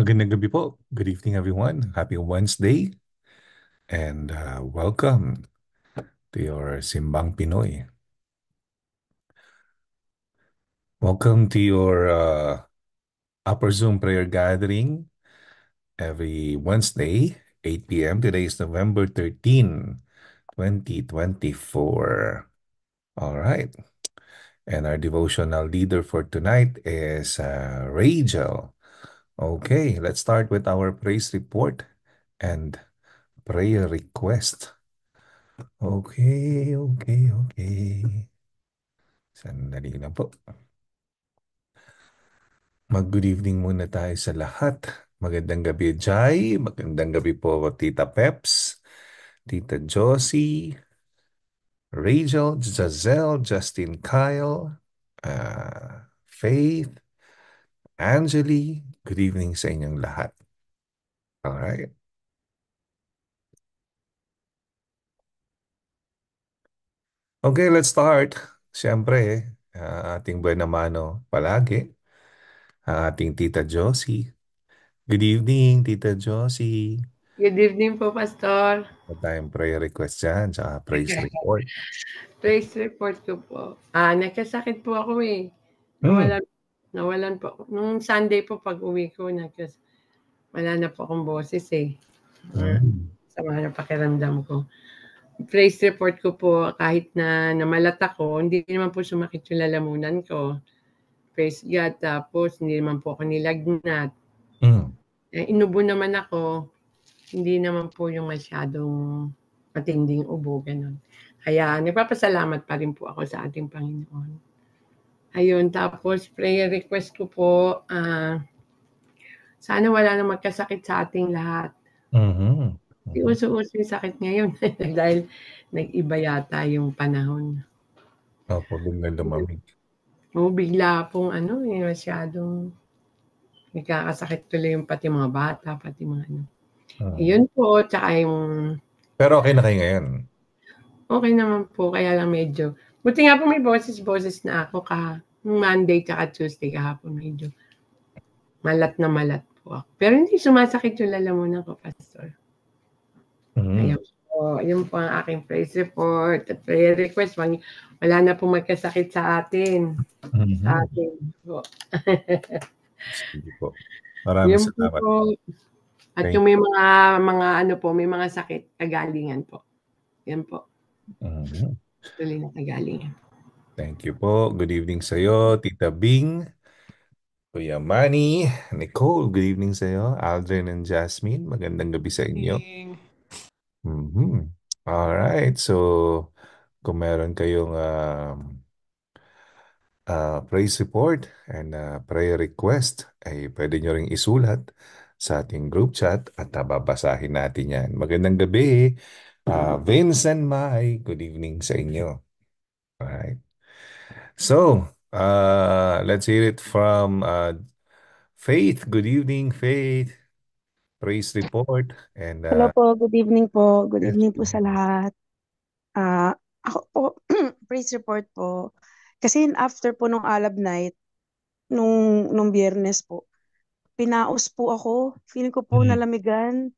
Magandang gabi po. Good evening, everyone. Happy Wednesday and uh, welcome to your Simbang Pinoy. Welcome to your uh, Upper Zoom prayer gathering every Wednesday, 8 p.m. Today is November 13, 2024. All right. And our devotional leader for tonight is uh, Rachel. Okay, let's start with our praise report and prayer request. Okay, okay, okay. Sandali lang po. Mag-good evening muna tayo sa lahat. Magandang gabi, Jai. Magandang gabi po, Tita Peps, Tita Josie, Rachel, Giselle, Justin Kyle, uh, Faith, Angeli, good evening sa inyong lahat. Alright. Okay, let's start. Siyempre, uh, ating na mano palagi. Uh, ating Tita Josie. Good evening, Tita Josie. Good evening po, Pastor. At time prayer request yan, tsaka praise report. praise report ko po. Ah, nagkasakit po ako eh. Hmm. Malamig Nawalan po. Nung Sunday po pag uwi ko, nagkas, wala na po akong boses eh. Um. Sama na pakiramdam ko. Praise report ko po, kahit na namalata ko, hindi naman po sumakit yung lalamunan ko. Face God. Tapos, hindi naman po ako nilagnat. Mm. Eh, inubo naman ako. Hindi naman po yung masyadong matinding ubo. Ganun. Kaya nagpapasalamat pa rin po ako sa ating Panginoon. Ayun, tapos prayer request ko po, uh, sana wala nang magkasakit sa ating lahat. Mm-hmm. Di uso-uso yung sakit ngayon dahil nag-iba yata yung panahon. Opo, oh, biglang dumamig. Oo, bigla pong ano, yung eh, masyadong nagkakasakit tuloy yung pati mga bata, pati mga ano. Ah. Yun po, tsaka yung... Pero okay na kayo ngayon? Okay naman po, kaya lang medyo Buti nga po may boses-boses na ako ka Monday at Tuesday kahapon medyo malat na malat po ako. Pero hindi sumasakit yung lalamunan ko, Pastor. Mm-hmm. Ayun po. Yun po ang aking prayer report at prayer request. Wag, wala na po magkasakit sa atin. Mm-hmm. Sa atin po. Sige po. Maraming Yun salamat. Po. At yung may mga mga ano po, may mga sakit, kagalingan po. Yan po. Mm-hmm. Tuloy na kagaling. Thank you po. Good evening sa iyo, Tita Bing. Kuya Manny, Nicole, good evening sa iyo. Aldrin and Jasmine, magandang gabi sa inyo. Mm-hmm. All right. So, kung meron kayong uh, uh, praise report and uh, prayer request, ay pwede nyo ring isulat sa ating group chat at babasahin natin yan. Magandang gabi. Uh, Vincent Mai, good evening sa inyo. Alright. So, uh, let's hear it from uh, Faith. Good evening, Faith. Praise report. And, uh, Hello po, good evening po. Good evening po sa lahat. Uh, ako po, praise report po. Kasi after po nung Alab Night, nung, nung biyernes po, pinaos po ako. Feeling ko po mm. nalamigan.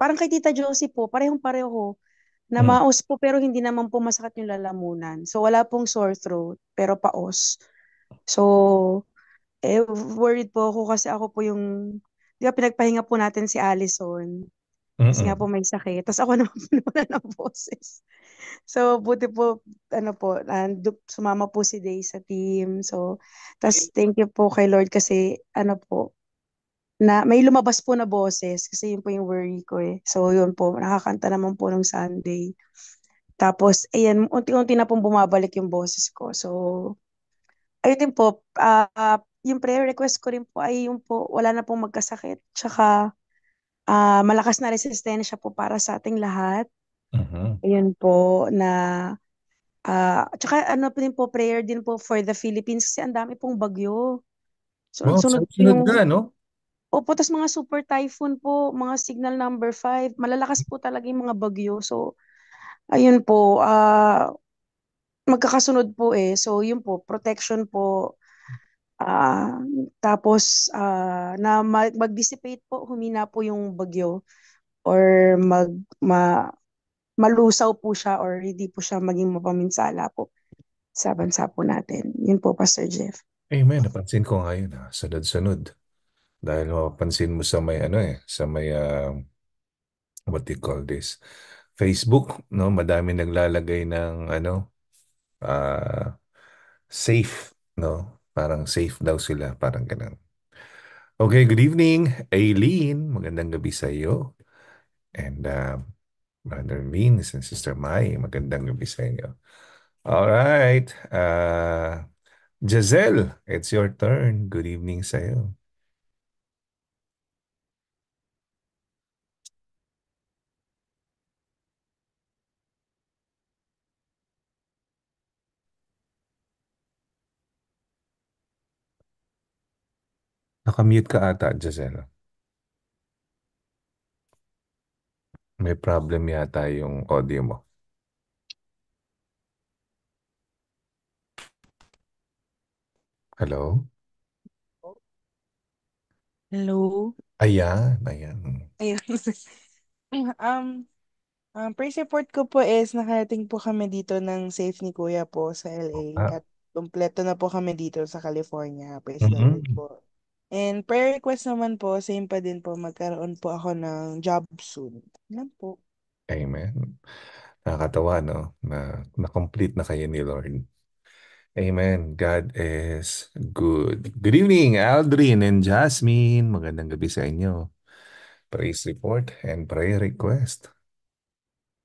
Parang kay Tita Josie po, parehong pareho na hmm. maos po pero hindi naman po masakit yung lalamunan. So wala pong sore throat pero paos. So eh, worried po ako kasi ako po yung di ba pinagpahinga po natin si Allison. Mm-mm. Kasi nga po may sakit. Tapos ako naman po pinuna ng boses. So, buti po, ano po, uh, sumama po si Day sa team. So, tas thank you po kay Lord kasi, ano po, na may lumabas po na boses kasi yun po yung worry ko eh. So yun po, nakakanta naman po nung Sunday. Tapos, ayan, unti-unti na pong bumabalik yung boses ko. So, ayun din po, uh, yung prayer request ko rin po ay yung po, wala na pong magkasakit. Tsaka, uh, malakas na resistensya po para sa ating lahat. Uh-huh. Ayun po, na, uh, tsaka ano po din po, prayer din po for the Philippines kasi ang dami pong bagyo. So, wow, sunod, sunod yung, ka, no? Opo, tas mga super typhoon po, mga signal number 5, malalakas po talaga yung mga bagyo. So, ayun po, ah, magkakasunod po eh. So, yun po, protection po. Ah, tapos, ah, na mag- mag-dissipate po, humina po yung bagyo or mag, ma, malusaw po siya or hindi po siya maging mapaminsala po sa bansa po natin. Yun po, Pastor Jeff. Amen. Napansin ko ngayon, ha? Ah, sunod-sunod. Dahil mapapansin mo sa may ano eh, sa may uh, what do you call this? Facebook, no? Madami naglalagay ng ano uh, safe, no? Parang safe daw sila, parang ganun. Okay, good evening, Aileen. Magandang gabi sa iyo. And uh, Brother Means and Sister Mai, magandang gabi sa inyo. All right. Uh, Giselle, it's your turn. Good evening sa iyo. naka ka ata, Giselle. May problem yata yung audio mo. Hello? Hello. Ayan, ayan. Ayan. um, um, first report ko po is nakarating po kami dito ng safe ni Kuya po sa LA Ah, at kumpleto na po kami dito sa California. Praise the Lord mhm. po. And prayer request naman po, same pa din po, magkaroon po ako ng job soon. Yan po. Amen. Nakakatawa, no? Na, na-complete na kayo ni Lord. Amen. God is good. Good evening, Aldrin and Jasmine. Magandang gabi sa inyo. Praise report and prayer request.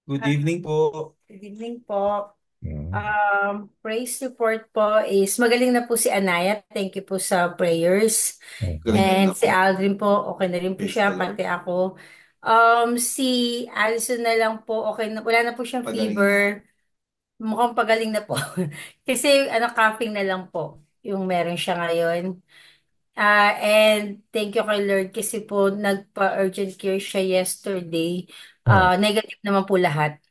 Good evening po. Good evening po. Mm. Um, praise support po is magaling na po si Anaya. Thank you po sa prayers. And si Aldrin po, okay na rin po siya, the Lord. pati ako. Um, si Allison na lang po, okay na, wala na po siyang fever. Mukhang pagaling na po. Kasi ano, coughing na lang po yung meron siya ngayon. Uh, and thank you kay Lord kasi po nagpa-urgent care siya yesterday. Mm. negative naman po lahat.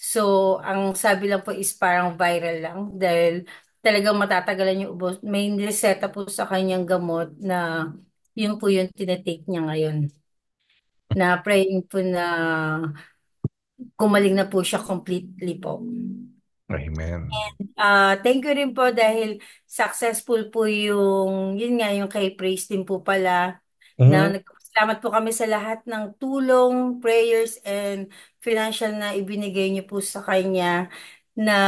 So, ang sabi lang po is parang viral lang dahil talagang matatagalan yung ubo. May reseta po sa kanyang gamot na yun po yung tinatake niya ngayon. Na praying po na kumaling na po siya completely po. Amen. And Uh, thank you rin po dahil successful po yung, yun nga yung kay Praise din po pala, na Mhm. nag Salamat po kami sa lahat ng tulong, prayers, and financial na ibinigay niyo po sa kanya na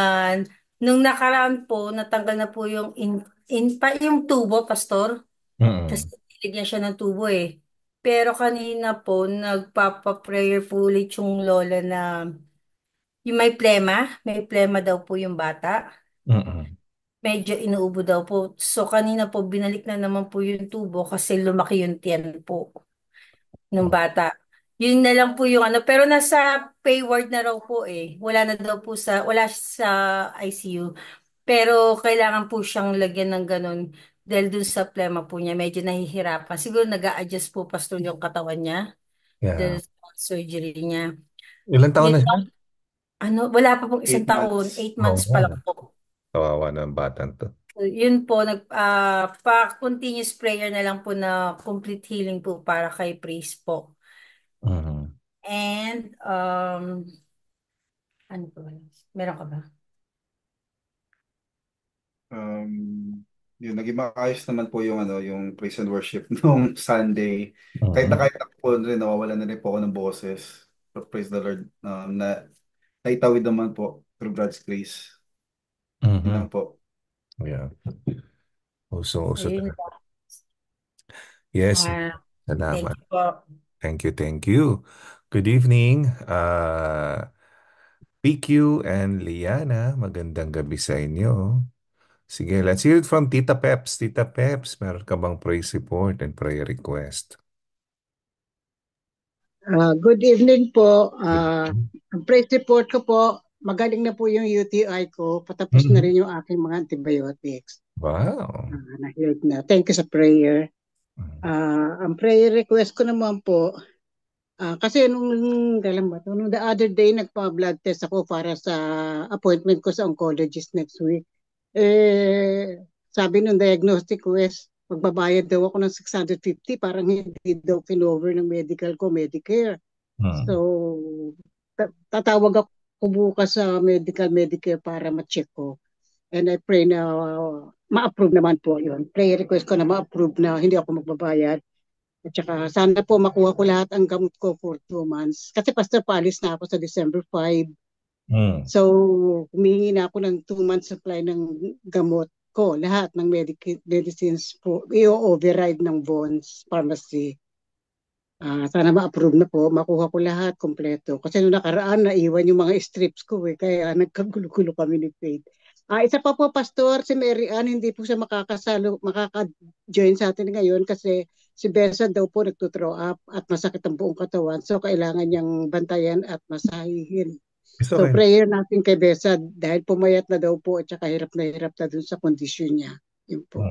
nung nakaraan po, natanggal na po yung, in, in, pa, yung tubo, Pastor. Kasi Mm. niligyan siya ng tubo eh. Pero kanina po, nagpapa-prayer po ulit yung lola na yung may plema, may plema daw po yung bata. Mm. Medyo inuubo daw po. So kanina po, binalik na naman po yung tubo kasi lumaki yung tiyan po nung bata. Yun na lang po yung ano. Pero nasa pay ward na raw po eh. Wala na daw po sa, wala sa ICU. Pero kailangan po siyang lagyan ng ganun. Dahil dun sa plema po niya, medyo nahihirapan. Siguro nag adjust po pastor yung katawan niya. Dahil Yeah. sa surgery niya. Ilang taon Yun na siya? lang. Ano, wala pa pong isang Eight taon. months. Eight months pa lang po. Kawawa na ang batang to. So, yun po, nag, ah, pa, continuous prayer na lang po na complete healing po para kay Praise po. Mhm. And, um, ano po? Meron ka ba? Um, yun, naging maayos naman po yung ano, yung praise and worship nung Sunday. Mm-hmm. Kahit na kahit ako po ano rin, nawawalan na rin po ako ng boses. But praise the Lord. Um, na, naitawid naman po through God's grace. Mm-hmm. Yun lang Mhm. po. Yeah. Also, also. Ayun lang. Yes. Wow. Thank Salamat. you Thank you, thank you. Good evening. Uh, PQ and Liana, magandang gabi sa inyo. Sige, let's hear it from Tita Peps. Tita Peps, meron ka bang praise report and prayer request? Uh, good evening po. Uh, ang praise report ko po magaling na po yung UTI ko, patapos mm-hmm. na rin yung aking mga antibiotics. Wow. Uh, na-healed na. Thank you sa prayer. Uh, ang prayer request ko naman po, uh, kasi nung, alam ba, nung the other day, nagpa-blood test ako para sa appointment ko sa oncologist next week. Eh, sabi nung diagnostic quest, magbabayad daw ako ng 650, parang hindi daw kinover ng medical ko, Medicare. Hmm. So, tatawag ako kumuka sa medical Medicare para ma-check ko. And I pray na uh, ma-approve naman po yon. Prayer request ko na ma-approve na hindi ako magbabayad. At saka sana po makuha ko lahat ang gamot ko for two months. Kasi pastor paalis na ako sa December 5. Mm. So humingi na ako ng two months supply ng gamot ko. Lahat ng medic- medicines po i-override ng Vons Pharmacy. Uh, sana ma-approve na po, makuha ko lahat, kompleto. Kasi nung nakaraan, naiwan yung mga strips ko eh, kaya nagkagulo-gulo kami ni Faith. Uh, isa pa po, Pastor, si Mary Ann, hindi po siya makakasalo, makaka-join sa atin ngayon kasi si Besa daw po nagtutrow up at masakit ang buong katawan. So, kailangan niyang bantayan at masahihin. So, okay. so prayer natin kay Besa dahil pumayat na daw po at saka hirap na hirap na dun sa kondisyon niya. Yun po.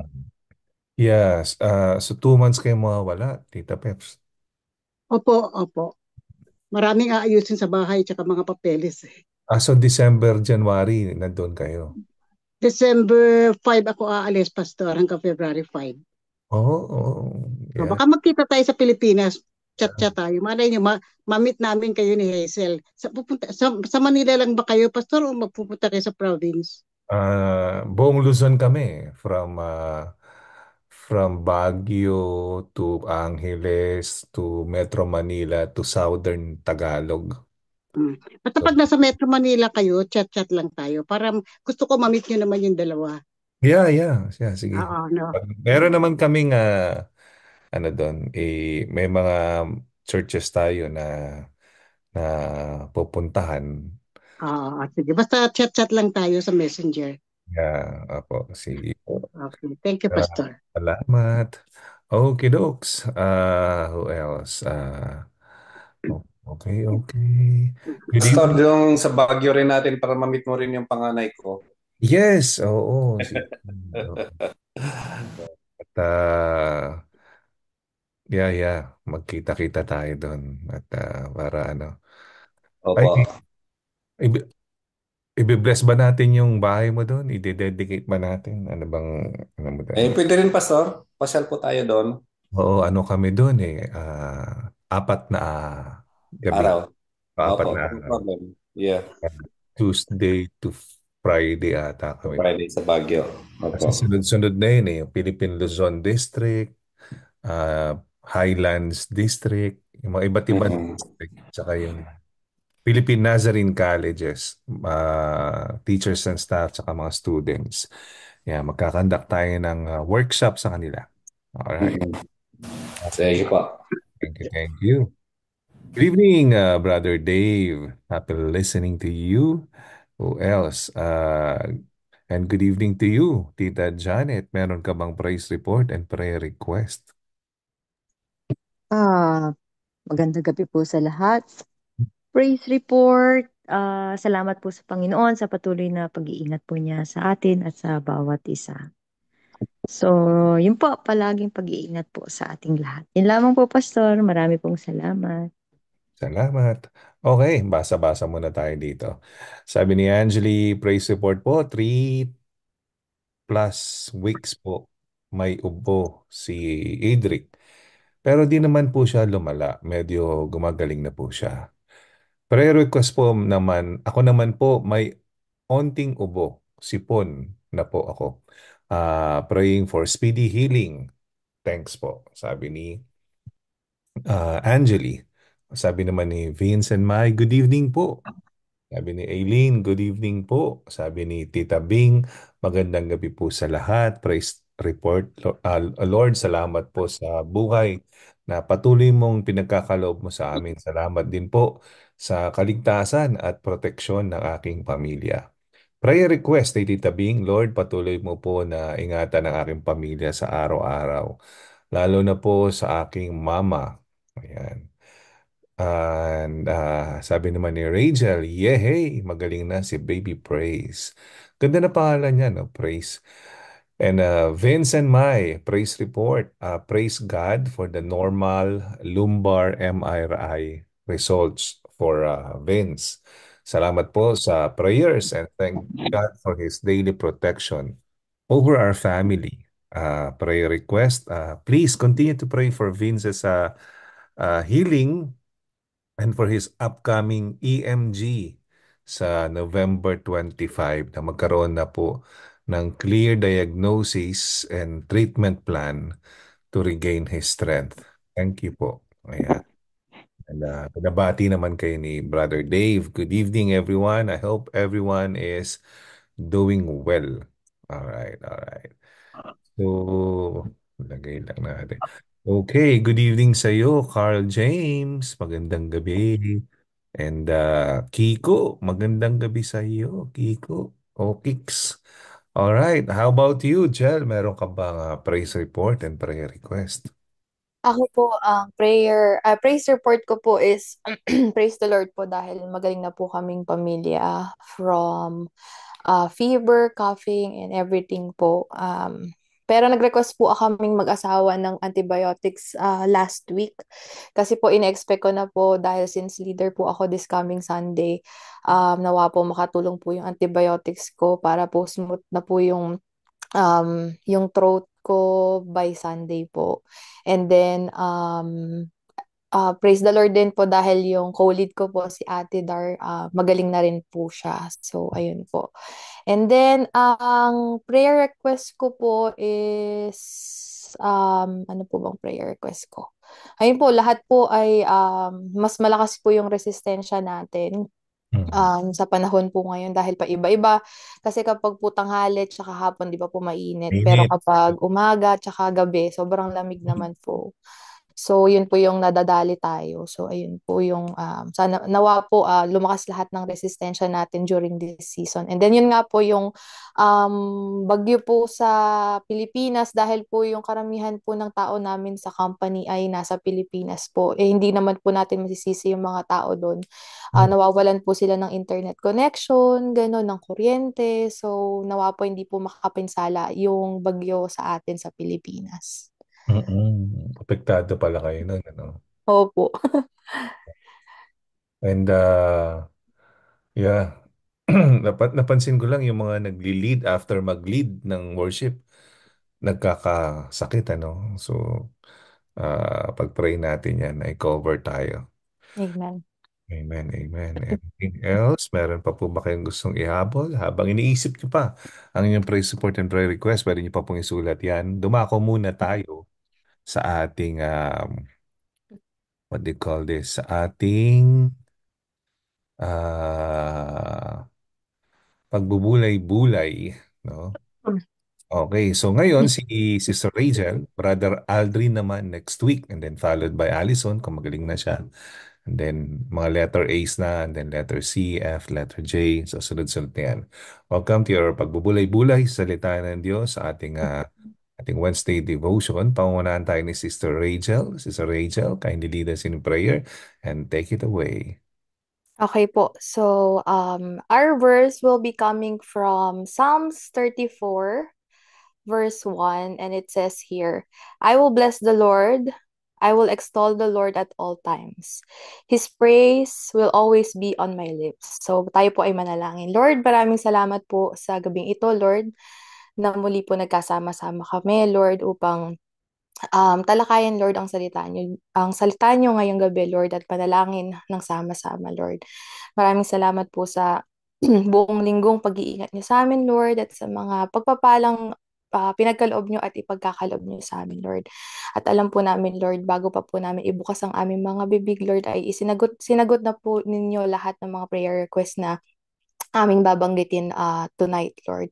Yes. Uh, so, two months kayo mawawala, Tita Peps. Opo, opo. Maraming aayusin sa bahay tsaka mga papeles. Eh. Ah, so December, January, nandun kayo? December 5 ako aalis, Pastor, hanggang February 5. Oo. Oh, oh, oh. yeah. baka magkita tayo sa Pilipinas, chat-chat tayo. Malay niyo, ma- ma-meet namin kayo ni Hazel. Sa, pupunta, sa, sa Manila lang ba kayo, Pastor, o magpupunta kayo sa province? Uh, buong Luzon kami, from uh, from Baguio to Angeles to Metro Manila to Southern Tagalog. Mm. At kapag nasa Metro Manila kayo, chat-chat lang tayo. Para gusto ko ma-meet nyo naman yung dalawa. Yeah, yeah. yeah sige. Oo, no. Meron naman kaming uh, ano doon, eh, may mga churches tayo na na pupuntahan. Oo, sige. Basta chat-chat lang tayo sa Messenger. Yeah, opo. Sige po. Okay. Thank you, Ah, Pastor. salamat. Okay, dokes. Uh, ah, who else? Uh, okay, okay. Good evening. yung sa Baguio rin natin para mamit mo rin yung panganay ko. Yes, oo. Sige. At, ah, yeah, yeah. Magkita-kita tayo doon. At ah, para ano. Opo. Ay, ibi- eh, Ibe-bless ba natin yung bahay mo doon? Ide-dedicate ba natin? Ano bang, ano mo Eh, pwede rin, Pastor. Pasyal po tayo doon. Oo, ano kami doon eh. ah, apat na gabi. Araw. Ah, apat Opo, na no problem. Yeah, ah, Tuesday to Friday ata kami. Friday sa Baguio. Opo. Kasi sunod-sunod na yun eh. Yung Philippine Luzon District, uh, Highlands District, yung mga iba't ibang Mhm. district, tsaka yung Philippine Nazarene Colleges, uh, teachers and staff, saka mga students. Yeah, magkakandak tayo ng uh, workshop sa kanila. Alright. Mm-hmm. Thank you po. Thank you, thank you. Good evening, uh, Brother Dave. Happy listening to you. Who else? Uh, and good evening to you, Tita Janet. Meron ka bang praise report and prayer request? Ah, uh, magandang gabi po sa lahat. Praise report. Ah, salamat po sa Panginoon sa patuloy na pag-iingat po niya sa atin at sa bawat isa. So, yun po, palaging pag-iingat po sa ating lahat. Yun lamang po, Pastor. Marami pong salamat. Salamat. Okay, basa-basa muna tayo dito. Sabi ni Angeli, praise report po, 3 plus weeks po may ubo si Adric. Pero di naman po siya lumala. Medyo gumagaling na po siya. Prayer request po naman, ako naman po may onting ubo, sipon na po ako. Uh, praying for speedy healing. Thanks po, sabi ni uh, ah, Angeli. Sabi naman ni Vince and Mai, good evening po. Sabi ni Aileen, good evening po. Sabi ni Tita Bing, magandang gabi po sa lahat. Praise report. Ah, Lord, salamat po sa buhay na patuloy mong pinagkakaloob mo sa amin. Salamat din po sa kaligtasan at proteksyon ng aking pamilya. Prayer request ay titabing, Lord, patuloy mo po na ingatan ang aking pamilya sa araw-araw, lalo na po sa aking mama. Ayan. And uh, sabi naman ni Rachel, yehey, magaling na si Baby Praise. Ganda na pangalan niya, no? Praise. And uh, ah, Vince and Mai, praise report. Uh, praise God for the normal lumbar MRI results for uh, Vince. Salamat po sa prayers and thank God for His daily protection over our family. Uh, prayer request, uh, please continue to pray for Vince's uh, uh, healing and for his upcoming EMG sa November 25 na magkaroon na po ng clear diagnosis and treatment plan to regain his strength. Thank you po. Ayan. And uh, pinabati naman kayo ni Brother Dave. Good evening, everyone. I hope everyone is doing well. All right, all right. So, lagay lang natin. Okay, good evening sa iyo, Carl James. Magandang gabi. And uh, Kiko, magandang gabi sa iyo, Kiko. O Kicks. All right, how about you, Jel? Meron ka bang uh, praise report and prayer request? Ako po ang prayer, uh, praise report ko po is praise the Lord po dahil magaling na po kaming pamilya ah, from uh, fever, coughing, and everything po. Um, pero nag-request po ako kaming mag-asawa ng antibiotics ah, last week. Kasi po ina-expect ko na po dahil since leader po ako this coming Sunday, um, nawa po makatulong po yung antibiotics ko para po smooth na po yung um, yung throat ko by Sunday po. And then, um, uh, praise the Lord din po dahil yung co-lead ko po, si Ate Dar, uh, magaling na rin po siya. So, ayun po. And then, uh, ang prayer request ko po is, um, ano po bang prayer request ko? Ayun po, lahat po ay um, mas malakas po yung resistensya natin Mm. um, sa panahon po ngayon dahil paiba iba Kasi kapag po tanghali tsaka hapon, di ba po mainit. Pero Init. kapag umaga tsaka gabi, sobrang lamig naman po. So, yun po yung nadadali tayo. So, ayun po yung, um, sana, nawa po uh, lumakas lahat ng resistensya natin during this season. And then, yun nga po yung um, bagyo po sa Pilipinas dahil po yung karamihan po ng tao namin sa company ay nasa Pilipinas po. Eh, hindi naman po natin masisisi yung mga tao doon. Uh, nawawalan po sila ng internet connection, gano'n, ng kuryente. So, nawa po hindi po makapinsala yung bagyo sa atin sa Pilipinas. Mm, apektado pala kayo nun, ano? Opo. And uh, yeah, Nap- napansin ko lang yung mga nagli-lead after mag-lead ng worship, nagkakasakit, ano? So, ah, pag-pray natin yan, ay cover tayo. Amen. Amen, amen. Anything else? Meron pa po ba kayong gustong ihabol? Habang iniisip nyo pa ang inyong prayer support and prayer request, pwede nyo pa pong isulat yan. Dumako muna tayo sa ating um, what do you call this? Sa ating uh, pagbubulay-bulay, no? Okay, so ngayon si Sister Rachel, Brother Aldrin naman next week and then followed by Allison kung magaling na siya. And then mga letter A's na and then letter C, F, letter J, so sunod-sunod na yan. Welcome to your pagbubulay-bulay salita ng Diyos sa ating uh, ating Wednesday devotion. Pangunahan tayo ni Sister Rachel. Sister Rachel, kindly lead us in prayer and take it away. Okay po. So, um, our verse will be coming from Psalms 34, verse 1, and it says here, I will bless the Lord, I will extol the Lord at all times. His praise will always be on my lips. So tayo po ay manalangin. Lord, maraming salamat po sa gabing ito, Lord na muli po nagkasama-sama kami, Lord, upang um, talakayan, Lord, ang salita niyo, ang salita niyo ngayong gabi, Lord, at panalangin ng sama-sama, Lord. Maraming salamat po sa buong linggong pag-iingat niyo sa amin, Lord, at sa mga pagpapalang uh, pinagkaloob nyo at ipagkakaloob nyo sa amin, Lord. At alam po namin, Lord, bago pa po namin ibukas ang aming mga bibig, Lord, ay isinagot, sinagot na po ninyo lahat ng mga prayer request na aming babanggitin uh, tonight, Lord.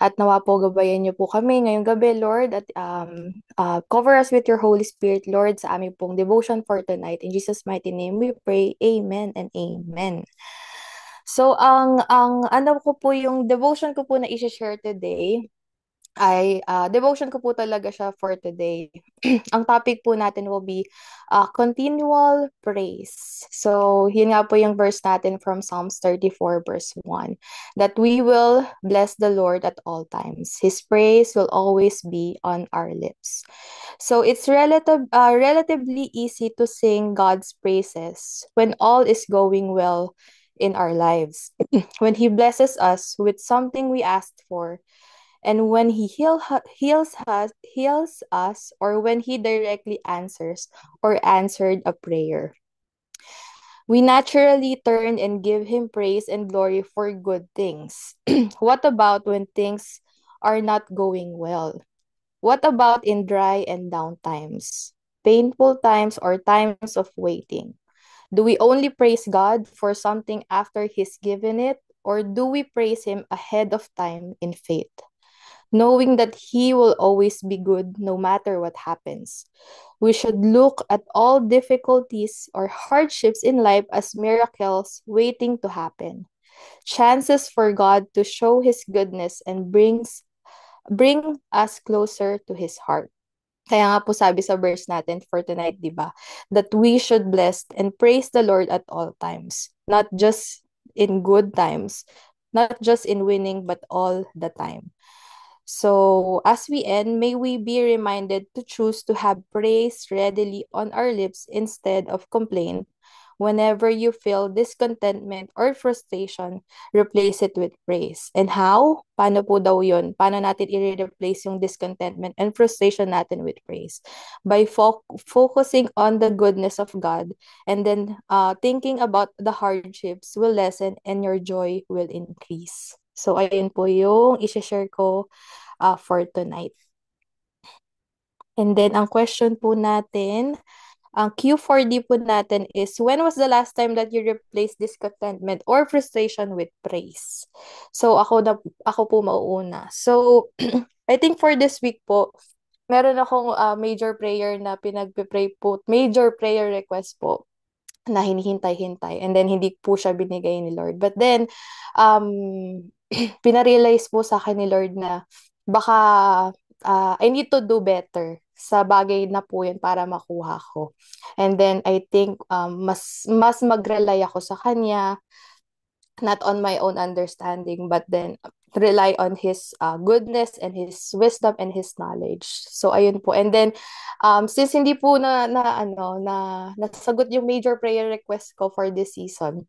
At nawa po gabayan niyo po kami ngayong gabi, Lord, at um, uh, cover us with your Holy Spirit, Lord, sa aming pong devotion for tonight. In Jesus' mighty name we pray, Amen and Amen. So, ang, ang ano ko po yung devotion ko po na i-share today ay uh, devotion ko po talaga siya for today. Ang topic po natin will be uh, continual praise. So, yun nga po yung verse natin from Psalms 34 verse 1. That we will bless the Lord at all times. His praise will always be on our lips. So, it's relative, uh, relatively easy to sing God's praises when all is going well in our lives. when He blesses us with something we asked for, and when he heal, heals us heals us or when he directly answers or answered a prayer we naturally turn and give him praise and glory for good things what about when things are not going well what about in dry and down times painful times or times of waiting do we only praise god for something after he's given it or do we praise him ahead of time in faith knowing that He will always be good no matter what happens. We should look at all difficulties or hardships in life as miracles waiting to happen, chances for God to show His goodness and brings bring us closer to His heart. Kaya nga po sabi sa verse natin for tonight, di ba? That we should bless and praise the Lord at all times. Not just in good times, not just in winning, but all the time. So, as we end, may we be reminded to choose to have praise readily on our lips instead of complaint. Whenever you feel discontentment or frustration, replace it with praise. And how? Paano po daw yun? Paano natin i-replace yung discontentment and frustration natin with praise? By fo- focusing on the goodness of God and then uh, thinking about the hardships will lessen and your joy will increase. So, ayun po yung isi-share ko uh, for tonight. And then, ang question po natin, ang Q4D po natin is, when was the last time that you replaced discontentment or frustration with praise? So, ako, na, ako po mauuna. So, I think for this week po, meron akong uh, major prayer na pinagpe-pray po, major prayer request po na hinihintay-hintay and then hindi po siya binigay ni Lord. But then um pinarealize po sa akin ni Lord na baka uh, I need to do better sa bagay na po yun para makuha ko. And then I think um, mas mas magrely ako sa kanya not on my own understanding but then rely on his uh, goodness and his wisdom and his knowledge. So ayun po. And then um since hindi po na na ano na nasagot yung major prayer request ko for this season,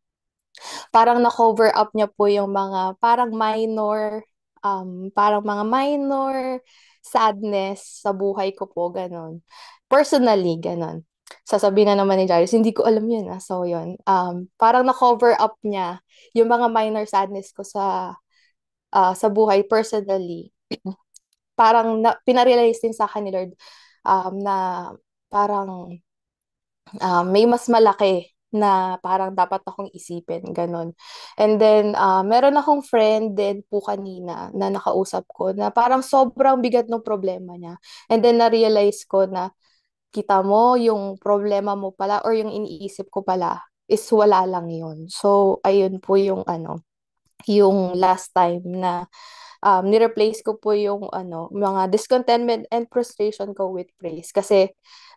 parang na-cover up niya po yung mga parang minor, um, parang mga minor sadness sa buhay ko po, ganun. Personally, ganun. Sasabi na naman ni Jairus, hindi ko alam yun, ah. so yun. Um, parang na-cover up niya yung mga minor sadness ko sa uh, sa buhay personally. parang na, pinarealize din sa akin ni Lord um, na parang uh, may mas malaki na parang dapat akong isipin, ganun. And then, uh, meron akong friend din po kanina na nakausap ko na parang sobrang bigat ng problema niya. And then, na-realize ko na kita mo yung problema mo pala or yung iniisip ko pala is wala lang yun. So, ayun po yung ano, yung last time na um, nireplace ko po yung ano, mga discontentment and frustration ko with praise. Kasi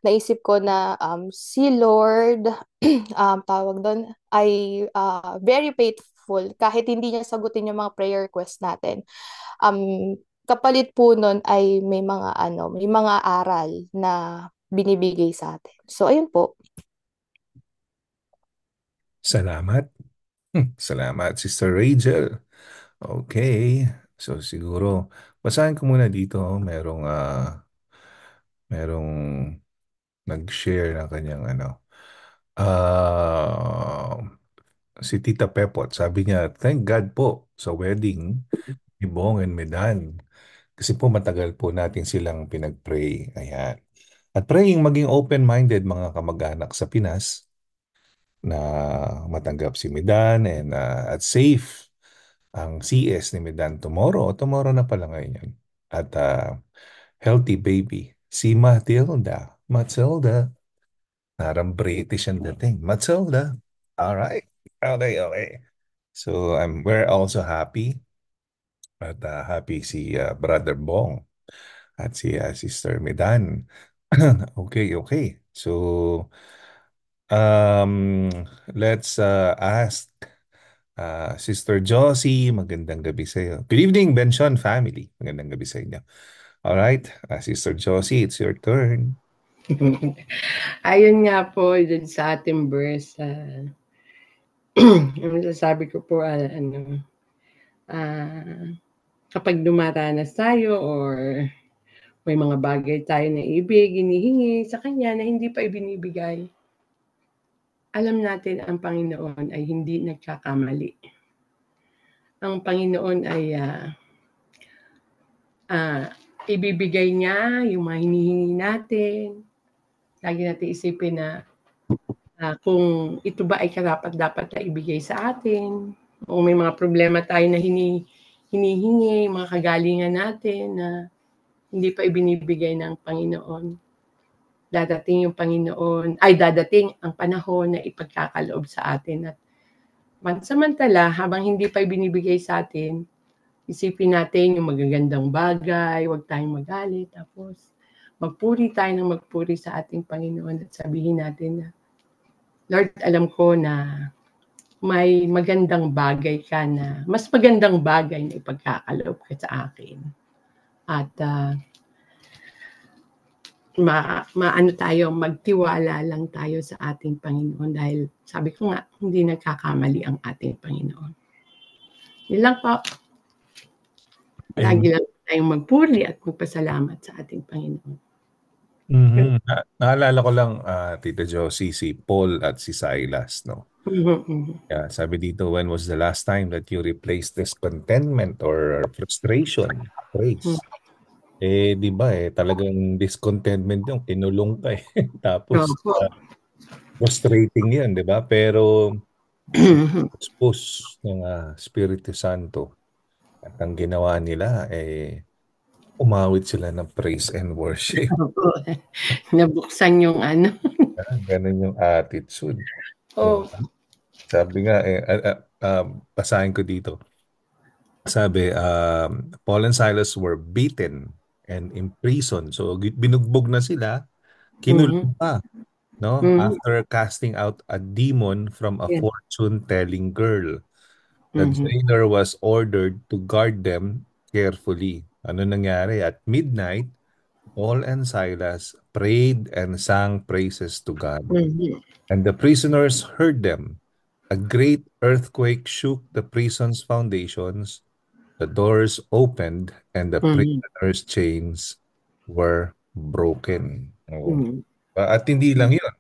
naisip ko na um, si Lord, um, tawag doon, ay uh, very faithful kahit hindi niya sagutin yung mga prayer requests natin. Um, kapalit po noon ay may mga ano, may mga aral na binibigay sa atin. So, ayun po. Salamat. Hmm, salamat, Sister Rachel. Okay. So siguro, basahin ko muna dito, oh, merong, ah, merong nag-share ng kanyang ano. Ah, si Tita Pepot, sabi niya, thank God po sa wedding ni Bong and Medan. Kasi po matagal po natin silang pinag-pray. Ayan. At praying maging open-minded mga kamag-anak sa Pinas na matanggap si Medan and ah, at safe ang CS ni Medan tomorrow. Tomorrow na pala ngayon yan. At uh, healthy baby, si Matilda. Matilda. Parang British ang dating. Matilda. right. Okay, okay. So I'm, we're also happy. At uh, happy si uh, Brother Bong at si uh, Sister Medan. okay, okay. So um, let's uh, ask Uh, Sister Josie, magandang gabi sa iyo. Good evening, Benson family. Magandang gabi sa inyo. Alright, uh, Sister Josie, it's your turn. Ayun nga po dun sa ating verse. Uh, ang masasabi ko po, uh, ano, uh, kapag dumaranas tayo or may mga bagay tayo na ibig, hinihingi sa Kanya na hindi pa ibinibigay, alam natin ang Panginoon ay hindi nagkakamali. Ang Panginoon ay uh, uh, ibibigay niya yung mga hinihingi natin. Lagi natin isipin na uh, kung ito ba ay karapat dapat na ibigay sa atin. O may mga problema tayo na hini, hinihingi, mga kagalingan natin na hindi pa ibinibigay ng Panginoon dadating yung Panginoon, ay dadating ang panahon na ipagkakaloob sa atin. At pansamantala, habang hindi pa binibigay sa atin, isipin natin yung magagandang bagay, huwag tayong magalit, tapos magpuri tayo ng magpuri sa ating Panginoon at sabihin natin na, Lord, alam ko na may magandang bagay ka na, mas magandang bagay na ipagkakaloob ka sa akin. At uh, ma, ma maano tayo, magtiwala lang tayo sa ating Panginoon dahil sabi ko nga, hindi nagkakamali ang ating Panginoon. Yun lang po. Lagi lang tayong magpuri at magpasalamat sa ating Panginoon. Mm-hmm. Na- naalala ko lang, uh, Tita Josie, si Paul at si Silas, no? Mm-hmm. Yeah, sabi dito, when was the last time that you replaced this contentment or frustration with praise? Mm-hmm. Eh, di ba eh, talagang discontentment yung kinulong ka eh. Tapos, uh, frustrating yan, di ba? Pero, expose ng uh, Espiritu Santo. At ang ginawa nila, eh, umawit sila ng praise and worship. Nabuksan yung ano. Ah, ganun yung attitude. Oh. So, sabi nga, eh, uh, uh, basahin ko dito. Sabi, uh, Paul and Silas were beaten and imprisoned. So binugbog na sila, kinulong mm-hmm. pa. No? Mm-hmm. After casting out a demon from a yeah. fortune-telling girl. The mm-hmm. jailer was ordered to guard them carefully. Ano nangyari? At midnight, Paul and Silas prayed and sang praises to God. Mm-hmm. And the prisoners heard them. A great earthquake shook the prison's foundations, the doors opened and the mm mm-hmm. prisoners' chains were broken. Oo. Mm-hmm. At hindi lang yun.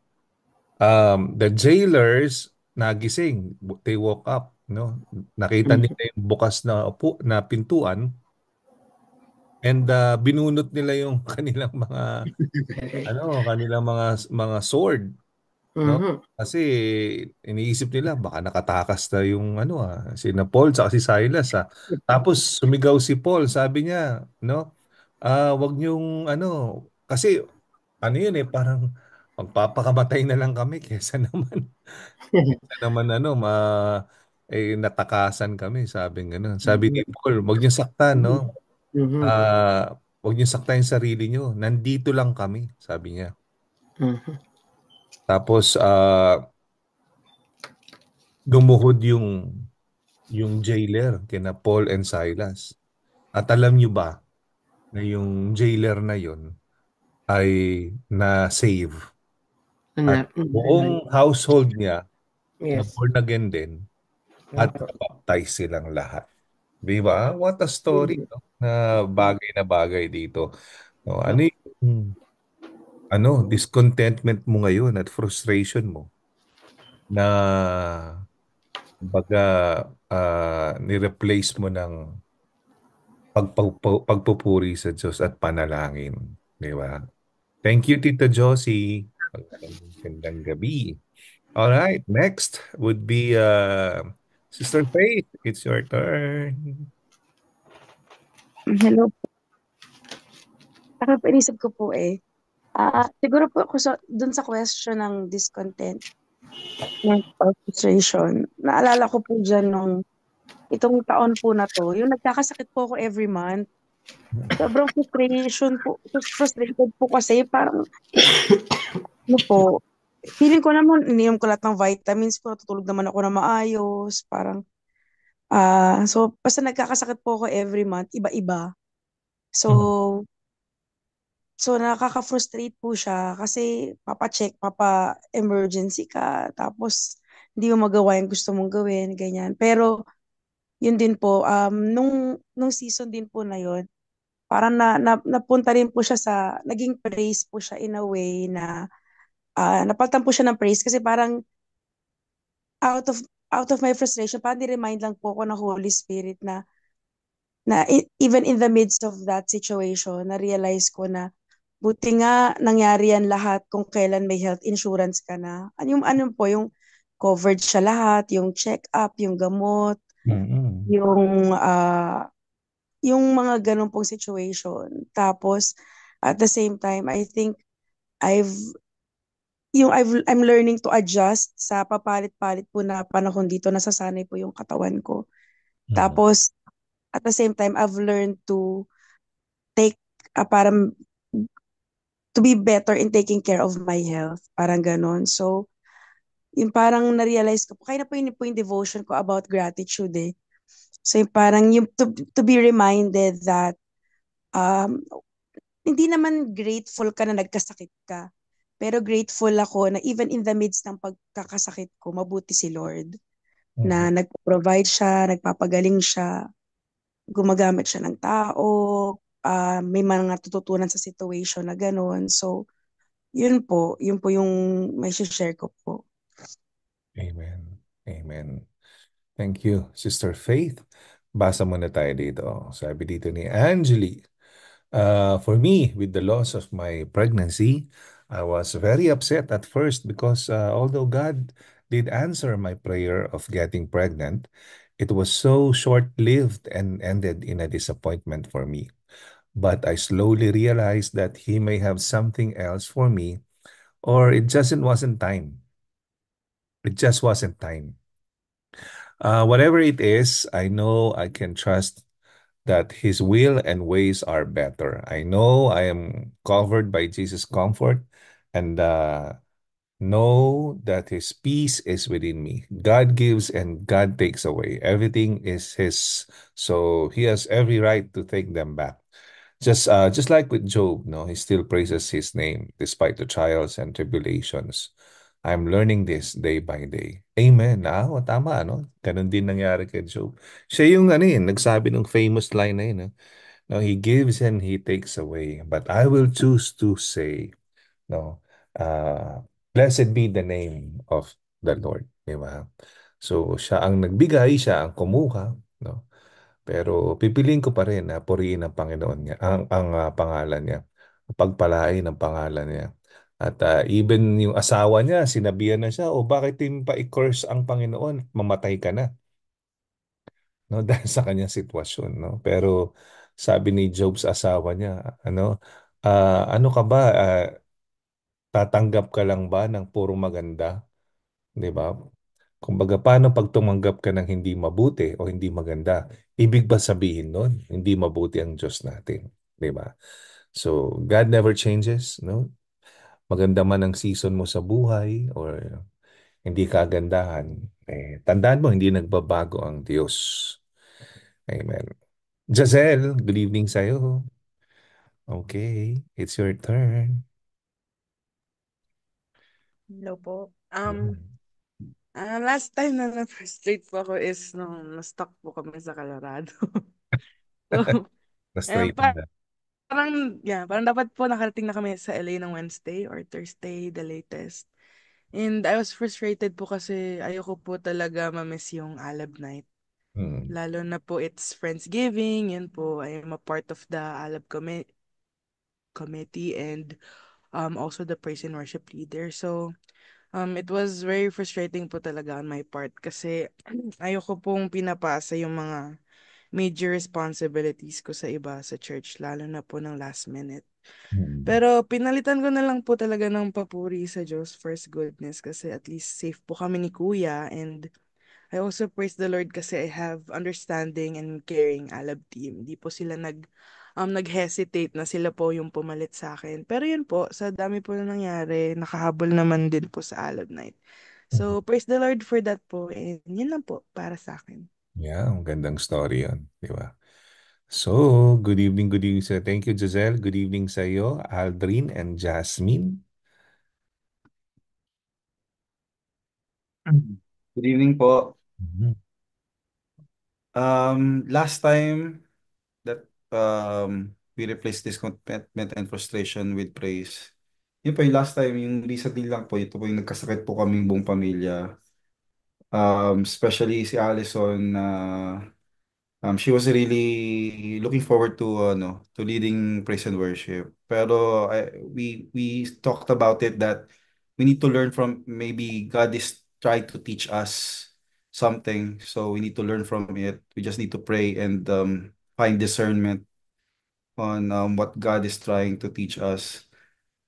Um, the jailers nagising, they woke up, no? Nakita mm nila yung bukas na upo, na pintuan and uh, binunot nila yung kanilang mga ano, kanilang mga mga sword no? Mm-hmm. Kasi iniisip nila baka nakatakas na yung ano ah, si na Paul sa si Silas ah. Tapos sumigaw si Paul, sabi niya, no? Ah, uh, wag niyong ano kasi ano yun eh parang magpapakamatay na lang kami kaysa naman kaysa naman ano ma eh natakasan kami sabi ng ano. Sabi ni mm-hmm. Paul, wag niyo saktan, no? Mm-hmm. Ah, uh, wag niyo saktan yung sarili niyo. Nandito lang kami, sabi niya. mm tapos uh, gumuhod yung yung jailer kina Paul and Silas. At alam niyo ba na yung jailer na yon ay na-save. Ano? At mm-hmm. buong household niya yes. na born again din at mm-hmm. baptize silang lahat. Di ba? What a story mm-hmm. no? na bagay na bagay dito. No, ano yung ano, discontentment mo ngayon at frustration mo na baga uh, ah, ni-replace mo ng pagpupuri sa Diyos at panalangin. Di ba? Thank you, Tita Josie. Magandang gabi. All right, next would be uh, Sister Faith. It's your turn. Hello po. Nakapanisip ko po eh. Ah, siguro po ako sa, dun sa question ng discontent ng frustration, naalala ko po dyan nung itong taon po na to, yung nagkakasakit po ako every month. Sobrang frustration po, frustrated po kasi parang, ano po, feeling ko naman, iniyom ko lahat ng vitamins ko, natutulog naman ako na maayos, parang, ah, so, basta nagkakasakit po ako every month, iba-iba. So, So nakaka-frustrate po siya kasi papa-check, papa-emergency ka, tapos hindi mo magawa yung gusto mong gawin, ganyan. Pero yun din po, um, nung, nung season din po na yun, parang na, na, napunta rin po siya sa, naging praise po siya in a way na uh, ah, napaltan po siya ng praise kasi parang out of out of my frustration, parang ni-remind lang po ako ng Holy Spirit na na e, even in the midst of that situation, na-realize ko na Buti nga nangyari yan lahat kung kailan may health insurance ka na. Ano yung ano po yung covered siya lahat, yung check-up, yung gamot, mm-hmm. yung uh, yung mga ganun pong situation. Tapos at the same time, I think I've yung I've, I'm learning to adjust sa papalit-palit po na panahon dito. Nasasanay po yung katawan ko. Mm-hmm. Tapos, at the same time, I've learned to take, uh, parang to be better in taking care of my health. Parang ganon. So, yung parang na-realize ko, kaya na po yun po yung devotion ko about gratitude eh. So, yung parang yung to, to be reminded that um, hindi naman grateful ka na nagkasakit ka. Pero grateful ako na even in the midst ng pagkakasakit ko, mabuti si Lord. Mm-hmm. Na nag-provide siya, nagpapagaling siya, gumagamit siya ng tao, uh, may mga tututunan sa situation na gano'n. So, yun po, yun po yung may share ko po. Amen. Amen. Thank you, Sister Faith. Basa muna tayo dito. Sabi dito ni Angeli, uh, ah, For me, with the loss of my pregnancy, I was very upset at first because uh, although God did answer my prayer of getting pregnant, it was so short-lived and ended in a disappointment for me. But I slowly realized that he may have something else for me, or it just wasn't time. It just wasn't time. Uh, whatever it is, I know I can trust that his will and ways are better. I know I am covered by Jesus' comfort and uh, know that his peace is within me. God gives and God takes away. Everything is his. So he has every right to take them back. Just uh, just like with Job, no, he still praises his name despite the trials and tribulations. I'm learning this day by day. Amen. Ah, o, oh, tama, no? Ganun din nangyari kay Job. Siya yung ano yun, eh, nagsabi ng famous line na yun. No? no, he gives and he takes away. But I will choose to say, no, uh, blessed be the name of the Lord. Di ba? So, siya ang nagbigay, siya ang kumuha. No? Pero pipiliin ko pa rin na purihin ang Panginoon niya, ang, ang ah, pangalan niya, pagpalain ang pangalan niya. At ah, even yung asawa niya, sinabihan na siya, o oh, bakit din pa i-curse ang Panginoon? Mamatay ka na. No, dahil sa kanyang sitwasyon, no. Pero sabi ni Job's asawa niya, ano, ah, ano ka ba? Ah, tatanggap ka lang ba ng puro maganda? 'Di ba? Kumbaga, paano pag tumanggap ka ng hindi mabuti o hindi maganda? Ibig ba sabihin nun, hindi mabuti ang Diyos natin? Di ba? So, God never changes, no? Maganda man ang season mo sa buhay or hindi kagandahan, eh, tandaan mo, hindi nagbabago ang Diyos. Amen. Giselle, good evening sa'yo. Okay, it's your turn. Hello po. Um, hmm Ah, last time na na-frustrate po ako is nung na-stuck po kami sa Colorado. so, Na-straight eh, par- parang, yeah, parang dapat po nakarating na kami sa LA ng Wednesday or Thursday, the latest. And I was frustrated po kasi ayoko po talaga ma-miss yung Alab Night. Hmm. Lalo na po it's Friendsgiving, yun po, I am a part of the Alab com- committee and um, also the praise and worship leader. So, Um, it was very frustrating po talaga on my part kasi ayoko pong pinapasa yung mga major responsibilities ko sa iba sa church, lalo na po ng last minute. Mm. Pero pinalitan ko na lang po talaga ng papuri sa Diyos first goodness kasi at least safe po kami ni Kuya and I also praise the Lord kasi I have understanding and caring Alab team. Hindi po sila nag um, nag-hesitate na sila po yung pumalit sa akin. Pero yun po, sa dami po na nangyari, nakahabol naman din po sa Alab Night. So, mm-hmm. praise the Lord for that po. And yun lang po para sa akin. Yeah, ang gandang story yun. Di ba? So, good evening, good evening sir. Thank you, Giselle. Good evening sa iyo, Aldrin and Jasmine. Good evening po. Mm-hmm. Um, last time, um, we replace discontentment and frustration with praise. Yun po yung last time, yung recently lang po, ito po yung nagkasakit po kaming buong pamilya. Um, especially si Allison na uh, um, she was really looking forward to ano uh, to leading praise and worship. Pero I, we we talked about it that we need to learn from maybe God is trying to teach us something. So we need to learn from it. We just need to pray and um, find discernment on um, what God is trying to teach us.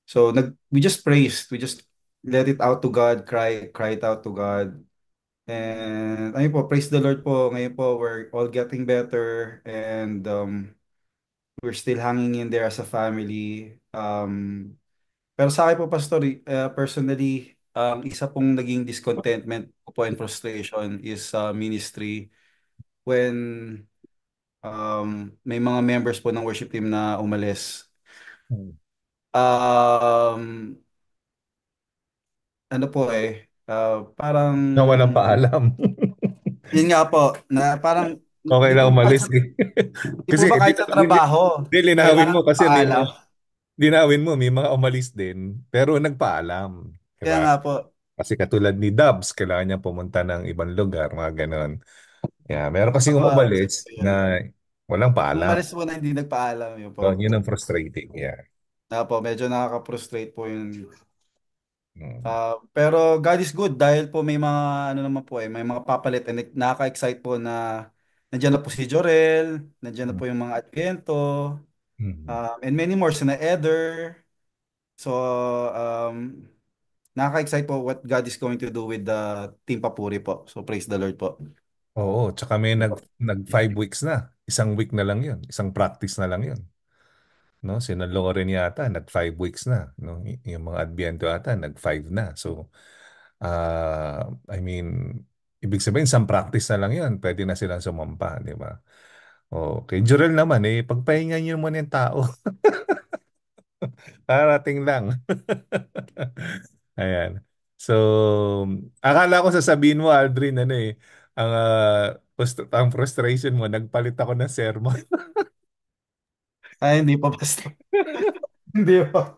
So nag, we just praised, we just let it out to God, cry cry it out to God. And ayun po, praise the Lord po. Ngayon po, we're all getting better and um, we're still hanging in there as a family. Um, pero sa akin po, Pastor, uh, personally, um, isa pong naging discontentment po and frustration is uh, ministry. When um, may mga members po ng worship team na umalis. Hmm. Um, ano po eh, uh, parang... Na walang paalam. yun nga po, na parang... Okay lang umalis eh. kasi ba kahit sa trabaho? Hindi, linawin mo kasi paalam. dinawin mo, may mga umalis din, pero nagpaalam. Diba? Kaya nga po. Kasi katulad ni Dubs, kailangan niya pumunta ng ibang lugar, mga ganon. Yeah, meron kasi Baka, umaalis na walang paalam. Umalis po na hindi nagpaalam yun po. So, yun ang frustrating. Yeah. Na po, medyo nakaka-frustrate po yun. Mm. Ah, pero God is good dahil po may mga ano naman po eh, may mga papalit and nakaka-excite po na nandiyan na po si Jorel, nandiyan na po hmm. yung mga Advento, hmm. um, and many more, sina Eder. So, um, nakaka-excite po what God is going to do with the Team Papuri po. So, praise the Lord po. Oo, tsaka may nag, nag five weeks na. Isang week na lang yun. Isang practice na lang yun. No? Si Loren yata, nag five weeks na. No? Yung mga Adviento ata nag five na. So, uh, I mean, ibig sabihin, isang practice na lang yun. Pwede na silang sumampa, di ba? Okay, Jurel naman, eh, pagpahinga niyo muna yung tao. Parating lang. Ayan. So, akala ko sasabihin mo, Aldrin, ano eh, ang ah, frust- ang frustration mo, nagpalit ako ng sermon. Ay, hindi pa basta. Hindi pa.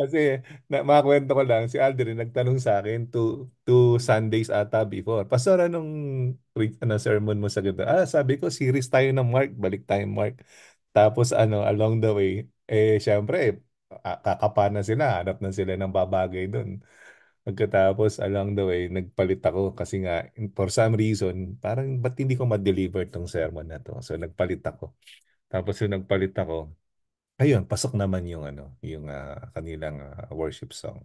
Kasi na, makakwento ko lang, si Aldrin nagtanong sa akin two, two Sundays ata before. Pastor, anong re- ano, sermon mo sa ganito? Ah, sabi ko, series tayo ng Mark. Balik tayo Mark. Tapos ano, along the way, eh syempre, eh, ah, kakapa na sila. Hanap na sila ng babagay doon. Pagkatapos, along the way, nagpalit ako kasi nga, for some reason, parang ba't hindi ko ma-deliver tong sermon na to? So, nagpalit ako. Tapos yung nagpalit ako, ayun, pasok naman yung ano, yung uh, kanilang uh, worship song.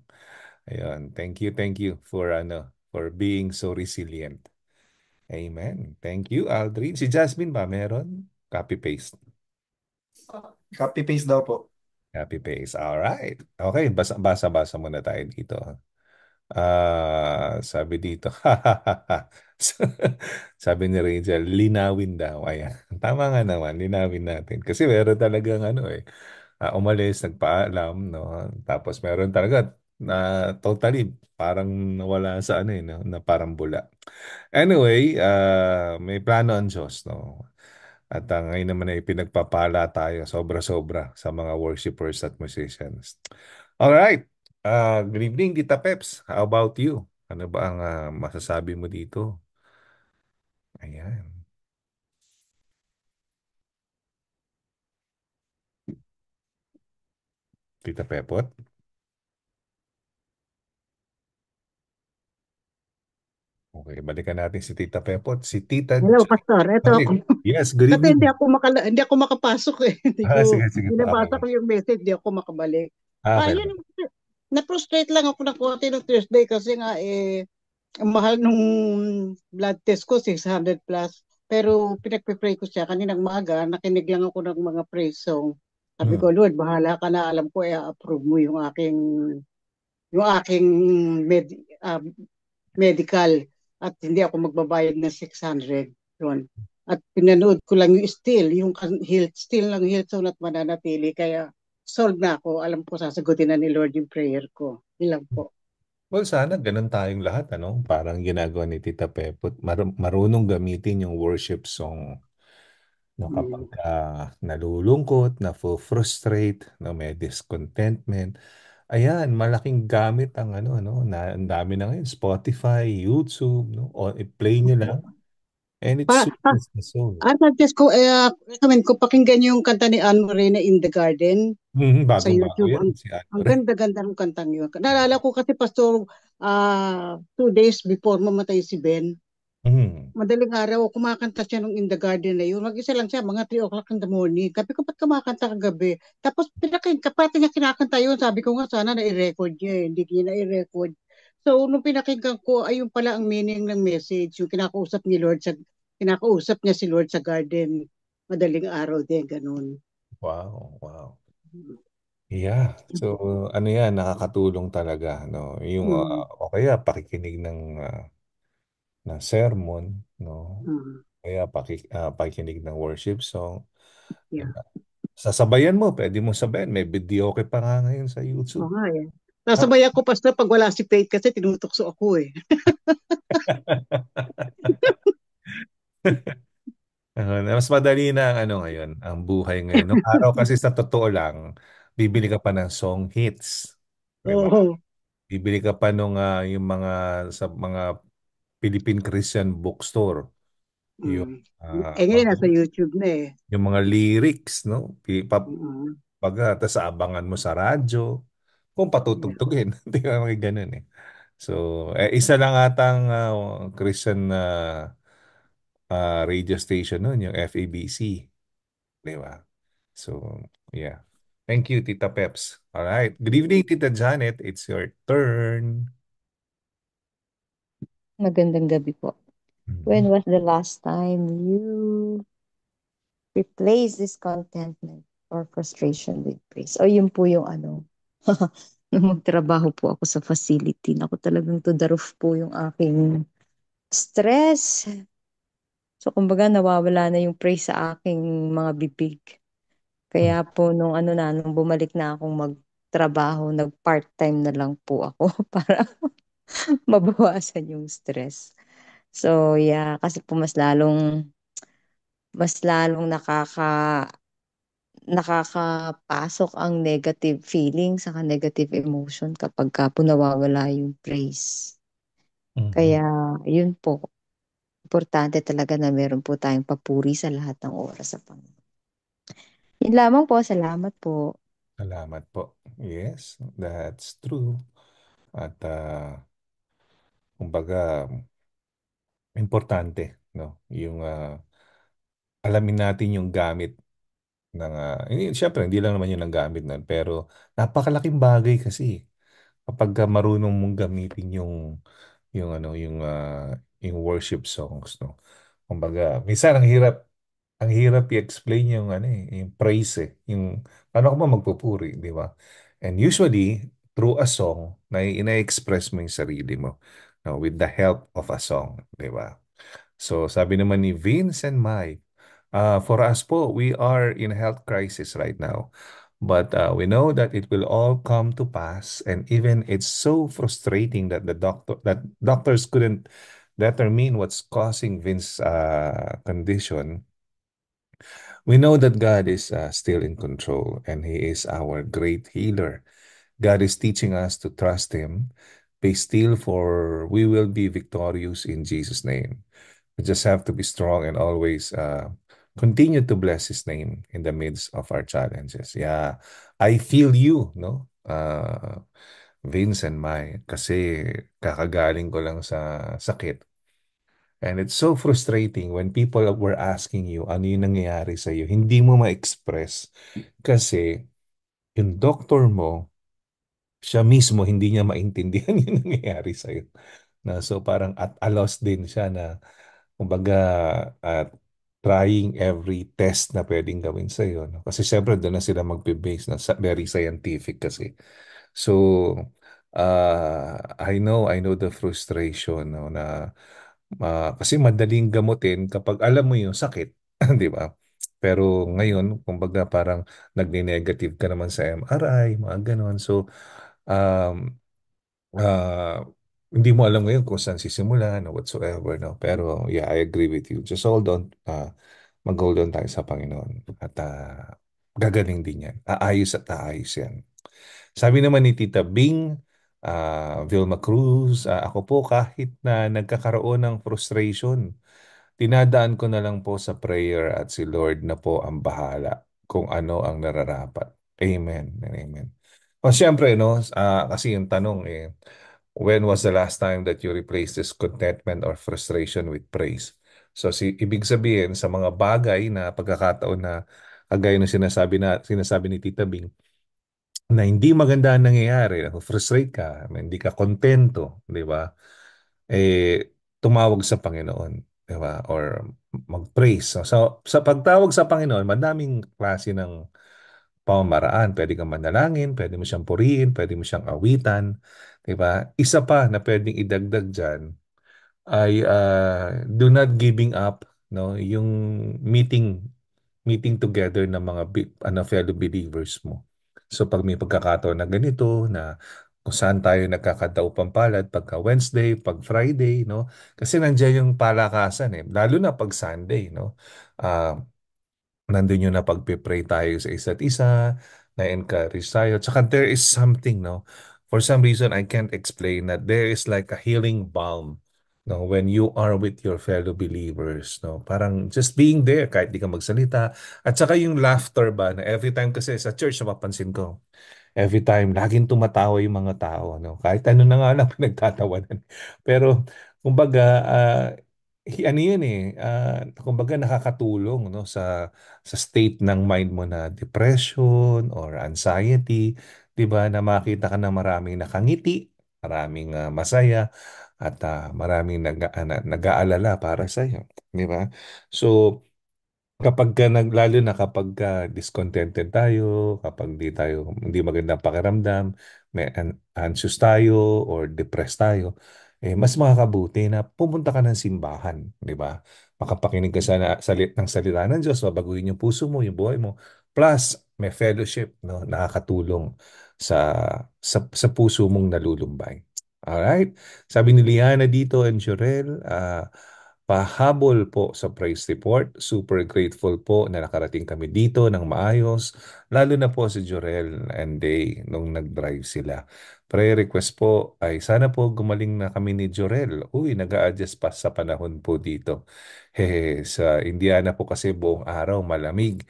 Ayun, thank you, thank you for ano, for being so resilient. Amen. Thank you, Aldrin. Si Jasmine ba meron? Copy paste. Copy paste daw po. Copy paste. All right. Okay, basa basa basa muna tayo dito. Ha? Ah, sabi dito. Sabi ni Rachel, linawin daw. Ayan. Tama nga naman, linawin natin. Kasi meron talagang ano eh, ah, umalis, nagpaalam, no? Tapos meron talaga na totally parang nawala sa ano eh, no? na parang bula. Anyway, ah, may plano ang Diyos, no? At ah, ngayon naman ay pinagpapala tayo sobra-sobra sa mga worshipers at musicians. All right. Ah, good evening, Tita Peps. How about you? Ano ba ang ah, masasabi mo dito? Ayan. Tita Pepot? Okay, balikan natin si Tita Pepot. Si Tita Hello, Pastor. Ito ako. Yes, good Kasi hindi ako makala, hindi ako makapasok eh. Hindi Ah, ko sige, sige. binabasa Okay. ko yung message, hindi ako makabalik. Ah, Ah, okay. yun, na-frustrate lang ako ng konti ng Thursday kasi nga eh, ang mahal nung blood test ko, 600 plus. Pero pinagpipray ko siya kaninang maga, nakinig lang ako ng mga praise song. Sabi ko, hmm. Lord, bahala ka na, alam ko, i-approve eh, mo yung aking yung aking med, uh, medical at hindi ako magbabayad ng 600 yon At pinanood ko lang yung still, yung health, still lang health so at mananatili. Kaya solved na ako. Alam ko, sasagutin na ni Lord yung prayer ko. Ilang po. Well, sana ganun tayong lahat, ano? Parang ginagawa ni Tita Pepot. Mar- marunong gamitin yung worship song no, mm. kapag uh, nalulungkot, na frustrate, no, may discontentment. Ayan, malaking gamit ang ano, no, na, ang dami na ngayon, Spotify, YouTube, no, o, i-play nyo mm. lang And it's pa, pa, the song. Ah, ang suggest ko, eh, recommend ko, pakinggan yung kanta ni Anne Morena in the Garden. Mm-hmm, bago, sa YouTube. Bago yan, ang, si ang ganda-ganda ng kantang yun. Naalala ko kasi, Pastor, uh, two days before mamatay si Ben, Mm-hmm. Madaling araw, kumakanta siya nung In the Garden na yun. Mag-isa lang siya, mga 3 o'clock in the morning. Kapi ko, ba't kumakanta kagabi? Tapos, pinakain, kapatid niya kinakanta yun. Sabi ko nga, sana na-record niya. Eh. Hindi niya na-record. So, nung pinakinggan ko, ayun pala ang meaning ng message, yung kinakausap ni Lord sa, kinakausap niya si Lord sa garden, madaling araw din, ganun. Wow, wow. Mm. Yeah. So ano 'yan nakakatulong talaga no. Yung mm. uh, o kaya pakikinig ng uh, ng sermon no. Mm. Kaya paki, uh, pakikinig ng worship song. Yeah. Sasabayan mo, pwede mo sabayan. May video okay pa nga ngayon sa YouTube. Oo nga eh. Nasabay ah. ako, pastor, pag wala si plate kasi tinutukso ako eh. Mas madali na ang ano ngayon, ang buhay ngayon. Nung araw kasi sa totoo lang, bibili ka pa ng song hits. Diba? Oo. Bibili ka pa nung uh, yung mga sa mga Philippine Christian bookstore. Mm. Yung, uh, ah, eh ngayon nasa YouTube na eh. Yung mga lyrics, no? Pag, mm-hmm. baga, tas abangan mo sa radyo kung patutugtugin. Hindi naman may ganun eh. So, eh, isa lang atang uh, ah, Christian na uh, ah, radio station noon, yung FABC. Di ba? So, yeah. Thank you, Tita Peps. All right. Good evening, Tita Janet. It's your turn. Magandang gabi po. Mm-hmm. When was the last time you replaced this contentment or frustration with praise? O yun po yung ano, Nung magtrabaho po ako sa facility, naku talagang to the roof po yung aking stress. So kumbaga nawawala na yung praise sa aking mga bibig. Kaya hmm. po nung ano na, nung bumalik na akong magtrabaho, nag-part-time na lang po ako para mabawasan yung stress. So yeah, kasi po mas lalong mas lalong nakaka nakakapasok ang negative feeling sa negative emotion kapag ka po nawawala yung praise. Mm-hmm. Kaya yun po, importante talaga na meron po tayong papuri sa lahat ng oras sa Panginoon. Yun lamang po, salamat po. Salamat po. Yes, that's true. At uh, kumbaga importante no yung uh, alamin natin yung gamit ng ah, hindi, syempre hindi lang naman yun ang gamit nun pero napakalaking bagay kasi eh. kapag marunong mong gamitin yung yung ano yung ah, yung worship songs no kumbaga minsan ang hirap ang hirap i-explain yung ano eh, yung praise eh yung paano ka ba magpupuri di ba and usually through a song na ina-express mo yung sarili mo no, with the help of a song di ba So sabi naman ni Vince and Mai, Uh, for us po, we are in health crisis right now. But uh, we know that it will all come to pass. And even it's so frustrating that the doctor that doctors couldn't determine what's causing Vince's uh, condition. We know that God is uh, still in control and He is our great healer. God is teaching us to trust Him. Be still, for we will be victorious in Jesus' name. We just have to be strong and always uh, continue to bless His name in the midst of our challenges. Yeah, I feel you, no? Uh, Vince and Mai, kasi kakagaling ko lang sa sakit. And it's so frustrating when people were asking you, ano yung nangyayari sa iyo, hindi mo ma-express kasi yung doctor mo, siya mismo hindi niya maintindihan yung nangyayari sa iyo. Na so parang at a loss din siya na kumbaga at trying every test na pwedeng gawin sa iyo. No? Kasi syempre doon na sila magbe-base na very scientific kasi. So, uh, I know, I know the frustration no, na uh, kasi madaling gamutin kapag alam mo yung sakit, 'di ba? Pero ngayon, kumbaga parang nagne-negative ka naman sa MRI, mga ganun. So, um, uh, hindi mo alam ngayon kung saan sisimulan or whatsoever, no? Pero yeah, I agree with you. Just hold on, ah, mag-hold on tayo sa Panginoon. At ah, gagaling din yan. Aayos at aayos yan. Sabi naman ni Tita Bing, ah, Vilma Cruz, ah, ako po kahit na nagkakaroon ng frustration, tinadaan ko na lang po sa prayer at si Lord na po ang bahala kung ano ang nararapat. Amen and amen. O siyempre, no, ah, kasi yung tanong eh, when was the last time that you replaced this contentment or frustration with praise? So si ibig sabihin sa mga bagay na pagkakataon na kagaya ah, ng sinasabi na sinasabi ni Tita Bing na hindi maganda ang nangyayari, frustrate ka, hindi ka kontento, di ba? Eh tumawag sa Panginoon, di ba? Or magpraise. So, so sa pagtawag sa Panginoon, madaming klase ng pamamaraan. Pwede kang manalangin, pwede mo siyang purihin, pwede mo siyang awitan. Diba? Isa pa na pwedeng idagdag dyan ay uh, do not giving up no yung meeting meeting together ng mga ano fellow believers mo so pag may pagkakataon na ganito na kung saan tayo nagkakataupan palad pagka Wednesday, pag Friday, no? Kasi nandiyan yung palakasan eh, lalo na pag Sunday, no? Uh, nandun yung napagpipray tayo sa isa't isa, na-encourage tayo. Tsaka there is something, no? For some reason, I can't explain that there is like a healing balm no when you are with your fellow believers no parang just being there kahit di ka magsalita at saka yung laughter ba na every time kasi sa church napapansin ko every time laging tumatawa yung mga tao no kahit ano na nga lang pinagtatawanan pero kumbaga uh, hi- eh, ano yun eh, ah, kumbaga nakakatulong no sa sa state ng mind mo na depression or anxiety, 'di ba? Na makita ka ng maraming nakangiti, maraming ah, masaya at ah, maraming nag, ah, na- aalala para sa iyo, 'di ba? So kapag ka, nag- lalo na kapag ka discontented tayo, kapag di tayo hindi magandang pakiramdam, may an- anxious tayo or depressed tayo, eh, mas makakabuti na pumunta ka ng simbahan, di ba? Makapakinig ka sana salit ng salita ng Diyos, babaguhin yung puso mo, yung buhay mo. Plus, may fellowship, no? nakakatulong sa, sa, sa puso mong nalulumbay. Alright? Sabi ni Liana dito and Jurel, uh, ah, pahabol po sa praise report. Super grateful po na nakarating kami dito ng maayos, lalo na po si Jorel and Day nung nag-drive sila. Prayer request po ay sana po gumaling na kami ni Jorel. Uy, nag adjust pa sa panahon po dito. Hehe, sa Indiana po kasi buong araw malamig.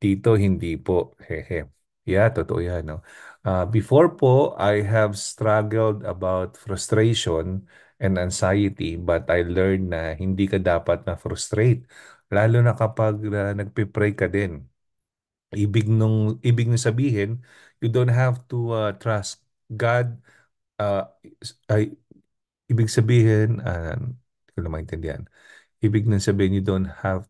Dito hindi po. Hehe. Yeah, totoo yan. No? Uh, before po, I have struggled about frustration and anxiety but I learned na hindi ka dapat na frustrate lalo na kapag uh, ah, nagpe-pray ka din. Ibig nung ibig nung sabihin, you don't have to uh, trust God, uh, ay, ibig sabihin, uh, ko lang maintindihan, ibig nang sabihin you don't have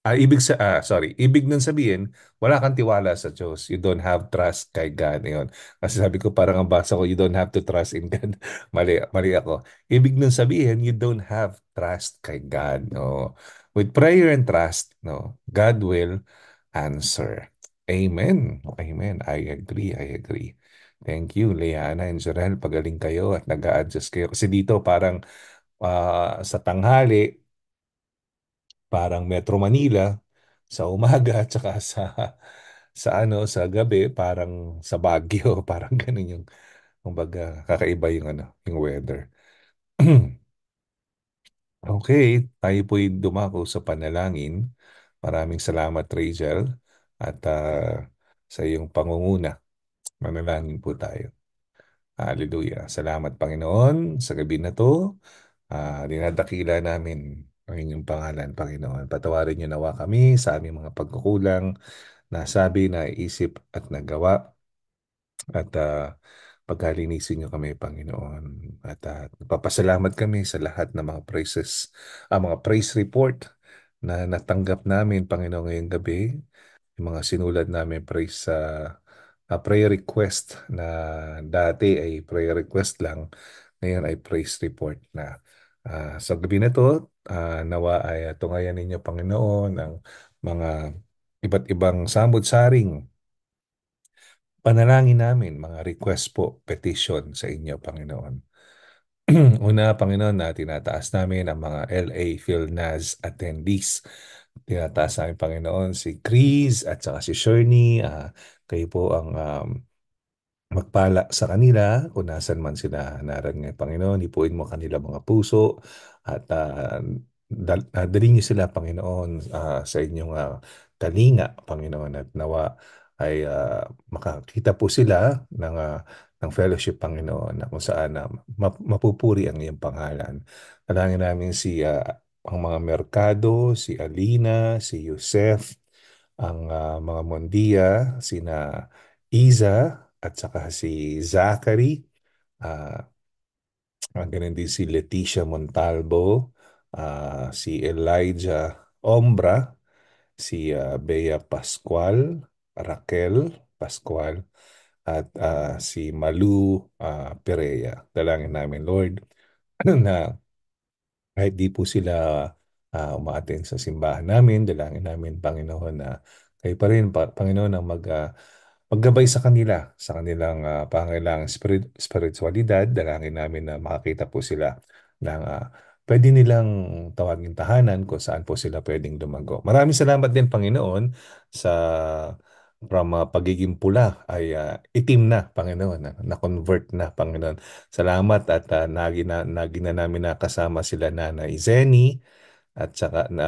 Ah, uh, ibig sa ah, sorry, ibig nang sabihin, wala kang tiwala sa Diyos. You don't have trust kay God. Ayun. Kasi sabi ko parang ang basa ko, you don't have to trust in God. mali, mali ako. Ibig nang sabihin, you don't have trust kay God. No. With prayer and trust, no, God will answer. Amen. Amen. I agree. I agree. Thank you, Liana and Jarel. Pagaling kayo at nag adjust kayo. Kasi dito parang ah, sa tanghali, parang Metro Manila, sa umaga at saka sa, sa, ano, sa gabi, parang sa Baguio. Parang ganun yung, kumbaga, kakaiba yung, ano, yung weather. Okay, tayo po'y dumako sa panalangin. Maraming salamat, Rachel, at ah, sa iyong pangunguna. Manalangin po tayo. Hallelujah. Salamat Panginoon sa gabi na to. Uh, dinadakila namin ang inyong pangalan, Panginoon. Patawarin niyo nawa kami sa aming mga pagkukulang, nasabi, naisip at nagawa. At uh, ah, paghalinisin niyo kami, Panginoon. At uh, ah, papasalamat kami sa lahat ng mga praises, ang uh, mga praise report na natanggap namin, Panginoon, ngayong gabi. Yung mga sinulat namin praise sa uh, uh, prayer request na dati ay prayer request lang, ngayon ay praise report na. Uh, sa gabi na ito, uh, ah, nawa ay tungayan ninyo Panginoon ang mga iba't ibang samod-saring panalangin namin mga request po, petition sa inyo, Panginoon. Una, Panginoon, na tinataas namin ang mga LA PhilNAS attendees. Tinataas namin, Panginoon, si Chris at saka si Shirley, uh, kayo po ang um, magpala sa kanila kung nasan man sila naran ng Panginoon. Ipuin mo kanila mga puso at uh, dal- ah, dalhin niyo sila, Panginoon, uh, sa inyong uh, kalinga, Panginoon, at nawa ay uh, makakita po sila ng, uh, ng fellowship, Panginoon, na kung saan uh, map- mapupuri ang iyong pangalan. Nalangin namin si uh, ang mga merkado, si Alina, si Yosef, ang uh, mga Mondia, sina Iza at saka si Zachary. Uh, ganun din si Leticia Montalbo, uh, si Elijah Ombra, si uh, Bea Pascual, Raquel Pascual, at uh, si Malu uh, Perea. Dalangin namin, Lord, na kahit di po sila uh, ah, umaattend sa simbahan namin. Dalangin namin, Panginoon, na kayo pa rin, Panginoon, ang mag, uh, maggabay sa kanila, sa kanilang uh, ah, pangailangan spirit, spiritualidad. Dalangin namin na makakita po sila ng uh, pwede nilang tawagin tahanan kung saan po sila pwedeng lumago. Maraming salamat din Panginoon sa from uh, pagiging pula ay uh, itim na Panginoon, na, na convert na Panginoon. Salamat at uh, nagina, nagina namin na kasama sila na na Izeni, at saka na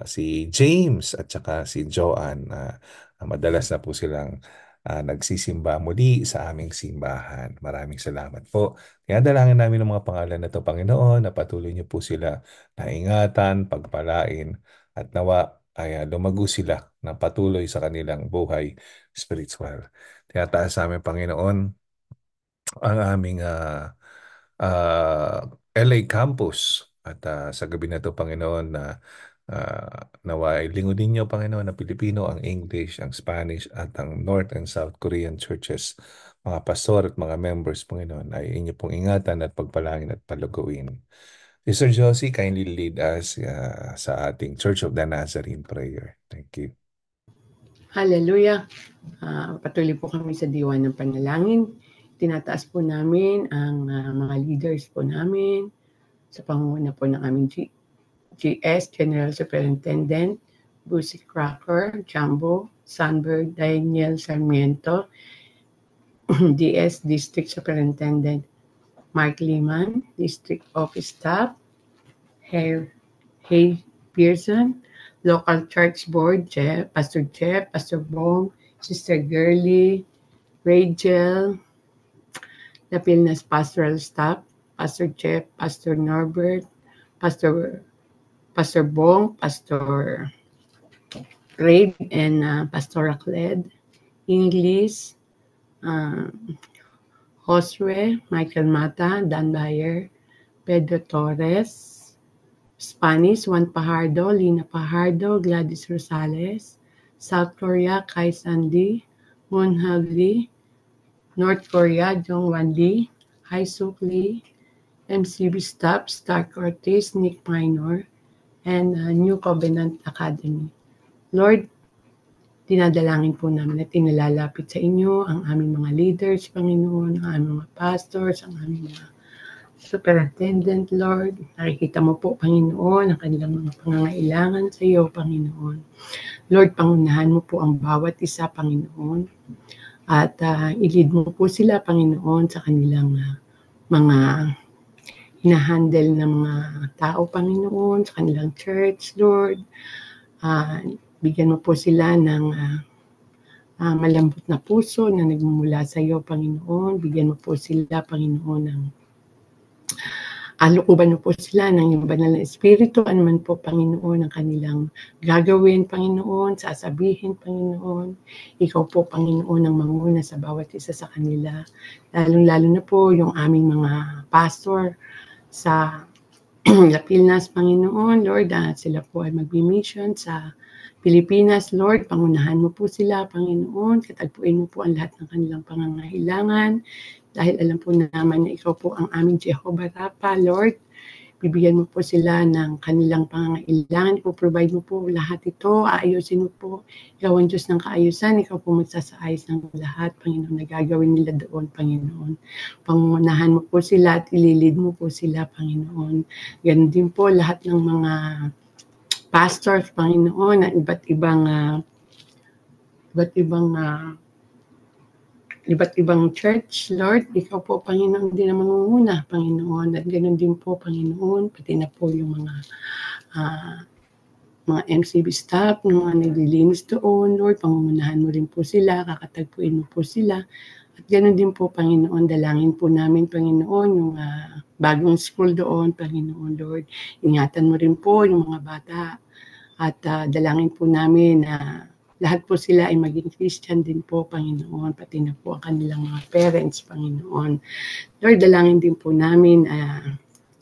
uh, si James at saka si Joan uh, madalas na po silang uh, nagsisimba muli sa aming simbahan. Maraming salamat po. Kaya dalangin namin ng mga pangalan na ito, Panginoon, na patuloy niyo po sila na ingatan, pagpalain, at nawa ay uh, lumago sila na patuloy sa kanilang buhay spiritual. sa aming Panginoon, ang aming uh, ah, uh, ah, LA Campus at uh, sa gabi na ito, Panginoon, na uh, nawa lingunin niyo, Panginoon, na Pilipino, ang English, ang Spanish, at ang North and South Korean churches, mga pastor at mga members, Panginoon, ay inyo pong ingatan at pagpalangin at paluguin. Sister Josie, kindly lead us uh, sa ating Church of the Nazarene prayer. Thank you. Hallelujah. Uh, patuloy po kami sa diwa ng panalangin. Tinataas po namin ang uh, mga leaders po namin, sa pangunguna po ng aming G- GS, General Superintendent, Busi Cracker, Jumbo, Sunbird, Daniel Sarmiento, DS District Superintendent, Mark Liman, District Office Staff, Hay, Hay Pearson, Local Church Board, Jeff, Pastor Jeff, Pastor Bong, Sister Girlie, Rachel, the Pilnas Pastoral Staff, Pastor Jeff, Pastor Norbert, Pastor Pastor Bong, Pastor Craig, and uh, Pastor Akled, English, uh, um, Josue, Michael Mata, Dan Bayer, Pedro Torres, Spanish, Juan Pajardo, Lina Pajardo, Gladys Rosales, South Korea, Kai Sandi, Moon Lee, North Korea, Jong Wan Lee, Hae Suk Lee, MCB staff, Stark Ortiz, Nick Minor, and uh, New Covenant Academy. Lord, dinadalangin po namin at tinalalapit sa inyo ang aming mga leaders, Panginoon, ang aming mga pastors, ang aming mga superintendent, Lord. Nakikita mo po, Panginoon, ang kanilang mga pangangailangan sa iyo, Panginoon. Lord, pangunahan mo po ang bawat isa, Panginoon. At uh, ilid mo po sila, Panginoon, sa kanilang uh, mga na-handle ng mga tao, Panginoon, sa kanilang church, Lord. Uh, bigyan mo po sila ng uh, uh, malambot na puso na nagmumula sa iyo, Panginoon. Bigyan mo po sila, Panginoon, ng alukuban mo po sila ng iyong banal na espiritu, anuman po, Panginoon, ang kanilang gagawin, Panginoon, sasabihin, Panginoon. Ikaw po, Panginoon, ang manguna sa bawat isa sa kanila. Lalong-lalo na po yung aming mga pastor, sa lapil Pilipinas, Panginoon, Lord, at ah, sila po ay magmi-mission sa Pilipinas, Lord, pangunahan mo po sila, Panginoon, katagpuin mo po ang lahat ng kanilang pangangailangan, dahil alam po naman na ikaw po ang aming Jehovah Rapha, Lord, bibigyan mo po sila ng kanilang pangangailangan, ipoprovide mo po lahat ito, aayusin mo po, ikaw ang Diyos ng kaayusan, ikaw po magsasaayos ng lahat, Panginoon, nagagawin nila doon, Panginoon. Pangunahan mo po sila at ililid mo po sila, Panginoon. Ganun din po lahat ng mga pastors, Panginoon, at iba't ibang uh, iba't ibang uh, iba't ibang church, Lord, ikaw po, Panginoon, din ang mangunguna, Panginoon, at ganoon din po, Panginoon, pati na po yung mga uh, mga MCB staff, yung mga naglilinis doon, Lord, pangunahan mo rin po sila, kakatagpuin mo po sila. At ganoon din po, Panginoon, dalangin po namin, Panginoon, yung uh, bagong school doon, Panginoon, Lord. Ingatan mo rin po yung mga bata at uh, dalangin po namin na uh, lahat po sila ay maging Christian din po, Panginoon, pati na po ang kanilang mga parents, Panginoon. Lord, dalangin din po namin, uh,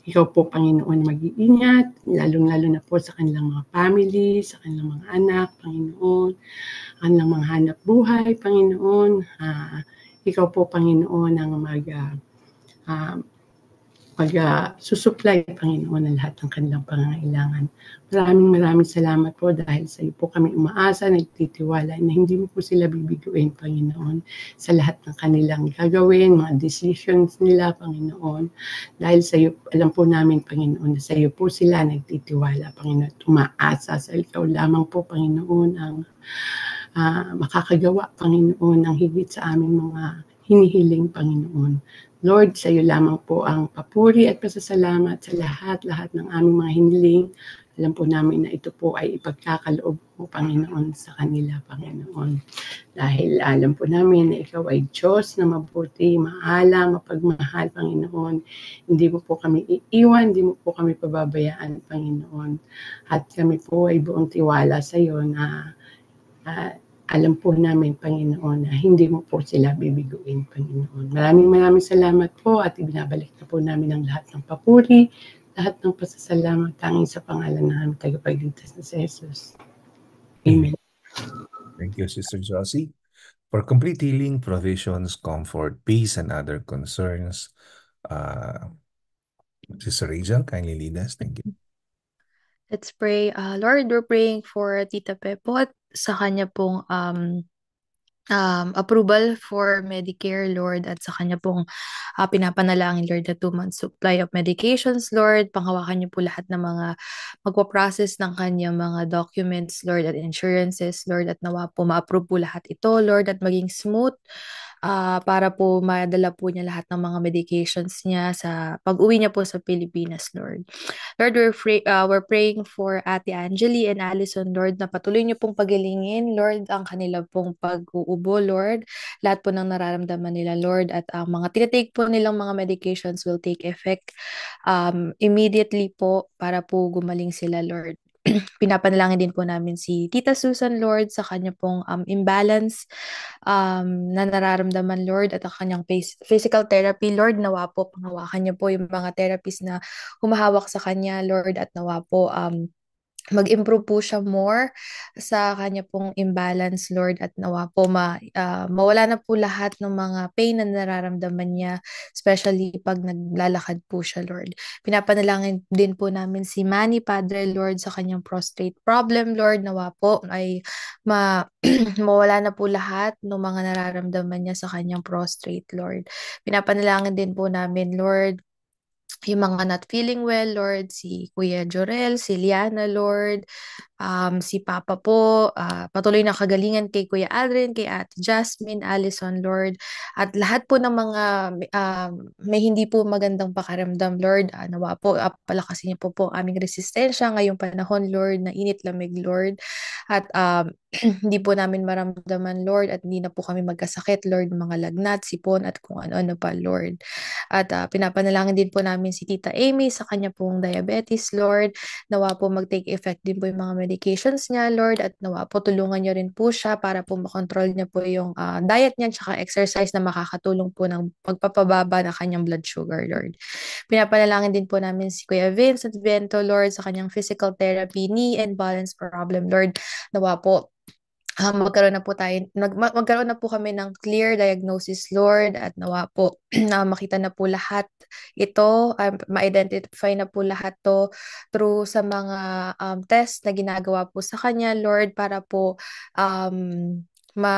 ikaw po, Panginoon, mag-iingat, lalong-lalo na po sa kanilang mga family, sa kanilang mga anak, Panginoon, kanilang mga hanap buhay, Panginoon. Uh, ikaw po, Panginoon, ang mag- uh, um, pag uh, susupply, Panginoon, ang lahat ng kanilang pangangailangan. Maraming maraming salamat po dahil sa iyo po kami umaasa, nagtitiwala na hindi mo po sila bibiguin, Panginoon, sa lahat ng kanilang gagawin, mga decisions nila, Panginoon. Dahil sa iyo, alam po namin, Panginoon, na sa iyo po sila nagtitiwala, Panginoon, umaasa sa ikaw lamang po, Panginoon, ang uh, makakagawa, Panginoon, ng higit sa aming mga hinihiling, Panginoon. Lord, sa iyo lamang po ang papuri at pasasalamat sa lahat-lahat ng aming mga hiniling. Alam po namin na ito po ay ipagkakaloob mo, Panginoon, sa kanila, Panginoon. Dahil alam po namin na ikaw ay Diyos na mabuti, maala, mapagmahal, Panginoon. Hindi mo po kami iiwan, hindi mo po kami pababayaan, Panginoon. At kami po ay buong tiwala sa iyo na uh, alam po namin, Panginoon, na hindi mo po sila bibiguin, Panginoon. Maraming maraming salamat po at ibinabalik na po namin ang lahat ng papuri, lahat ng pasasalamat tanging sa pangalan ng aming tagapagligtas na si Jesus. Amen. Thank you, Sister Josie. For complete healing, provisions, comfort, peace, and other concerns, uh, Sister Rachel, kindly lead us. Thank you. Let's pray. Uh, Lord, we're praying for Tita Pepot sa kanya pong um, um, approval for Medicare, Lord, at sa kanya pong uh, pinapanalangin, Lord, na two-month supply of medications, Lord. Panghawakan niyo po lahat ng mga magpaprocess ng kanya mga documents, Lord, at insurances, Lord, at nawa po ma-approve po lahat ito, Lord, at maging smooth ah, para po madala po niya lahat ng mga medications niya sa pag-uwi niya po sa Pilipinas, Lord. Lord, we're, pray, uh, we're praying for Ate Angeli and Allison, Lord, na patuloy niyo pong pagilingin, Lord, ang kanila pong pag-uubo, Lord. Lahat po ng nararamdaman nila, Lord, at ang mga tinatake po nilang mga medications will take effect um, immediately po para po gumaling sila, Lord. pinapanalangin din po namin si Tita Susan Lord sa kanya pong um, imbalance um, na nararamdaman Lord at ang kanyang physical therapy. Lord, nawa po, pangawakan niyo po yung mga therapies na humahawak sa kanya, Lord, at nawa po um, mag-improve po siya more sa kanya pong imbalance, Lord, at nawa po ma, uh, mawala na po lahat ng mga pain na nararamdaman niya, especially pag naglalakad po siya, Lord. Pinapanalangin din po namin si Manny, Padre, Lord, sa kanyang prostate problem, Lord, nawa po ay ma mawala na po lahat ng mga nararamdaman niya sa kanyang prostate, Lord. Pinapanalangin din po namin, Lord, yung mga not feeling well, Lord, si Kuya Jorel, si Liana, Lord, um, si Papa po, uh, patuloy na kagalingan kay Kuya Adrian, kay Ate Jasmine, Allison, Lord, at lahat po ng mga uh, may hindi po magandang pakaramdam, Lord, uh, nawa po, uh, palakasin niyo po po aming resistensya ngayong panahon, Lord, na init lamig, Lord, at um, hindi po namin maramdaman, Lord, at hindi na po kami magkasakit, Lord, mga lagnat, sipon, at kung ano-ano pa, Lord. At uh, pinapanalangin din po namin namin si Tita Amy sa kanya pong diabetes, Lord. Nawa po mag-take effect din po yung mga medications niya, Lord. At nawa po tulungan niyo rin po siya para po makontrol niya po yung uh, diet niya tsaka exercise na makakatulong po ng pagpapababa na kanyang blood sugar, Lord. Pinapanalangin din po namin si Kuya Vince at Vento, Lord, sa kanyang physical therapy, knee and balance problem, Lord. Nawa po uh, magkaroon na po tayo, mag, magkaroon na po kami ng clear diagnosis, Lord, at nawa po na uh, makita na po lahat ito, um, ma-identify na po lahat to through sa mga um, test na ginagawa po sa Kanya, Lord, para po um, ma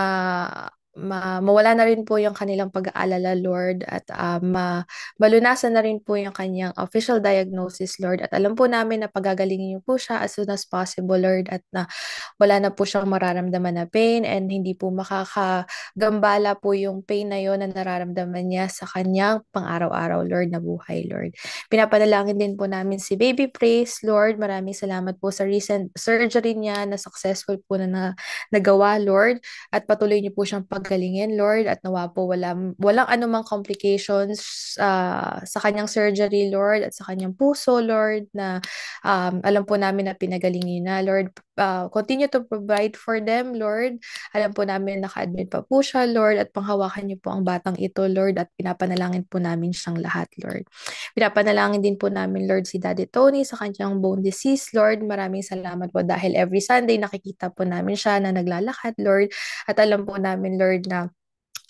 ma mawala na rin po yung kanilang pag-aalala, Lord, at uh, ma malunasan na rin po yung kanyang official diagnosis, Lord. At alam po namin na pagagalingin niyo po siya as soon as possible, Lord, at na wala na po siyang mararamdaman na pain and hindi po makakagambala po yung pain na yon na nararamdaman niya sa kanyang pang-araw-araw, Lord, na buhay, Lord. Pinapanalangin din po namin si Baby Praise, Lord. Maraming salamat po sa recent surgery niya na successful po na, na nagawa, Lord. At patuloy niyo po siyang pag pagalingin, Lord, at nawa po walang, walang anumang complications uh, sa kanyang surgery, Lord, at sa kanyang puso, Lord, na um, alam po namin na pinagalingin na, Lord, uh, continue to provide for them, Lord. Alam po namin naka-admit pa po siya, Lord, at panghawakan niyo po ang batang ito, Lord, at pinapanalangin po namin siyang lahat, Lord. Pinapanalangin din po namin, Lord, si Daddy Tony sa kanyang bone disease, Lord. Maraming salamat po dahil every Sunday nakikita po namin siya na naglalakad, Lord. At alam po namin, Lord, word na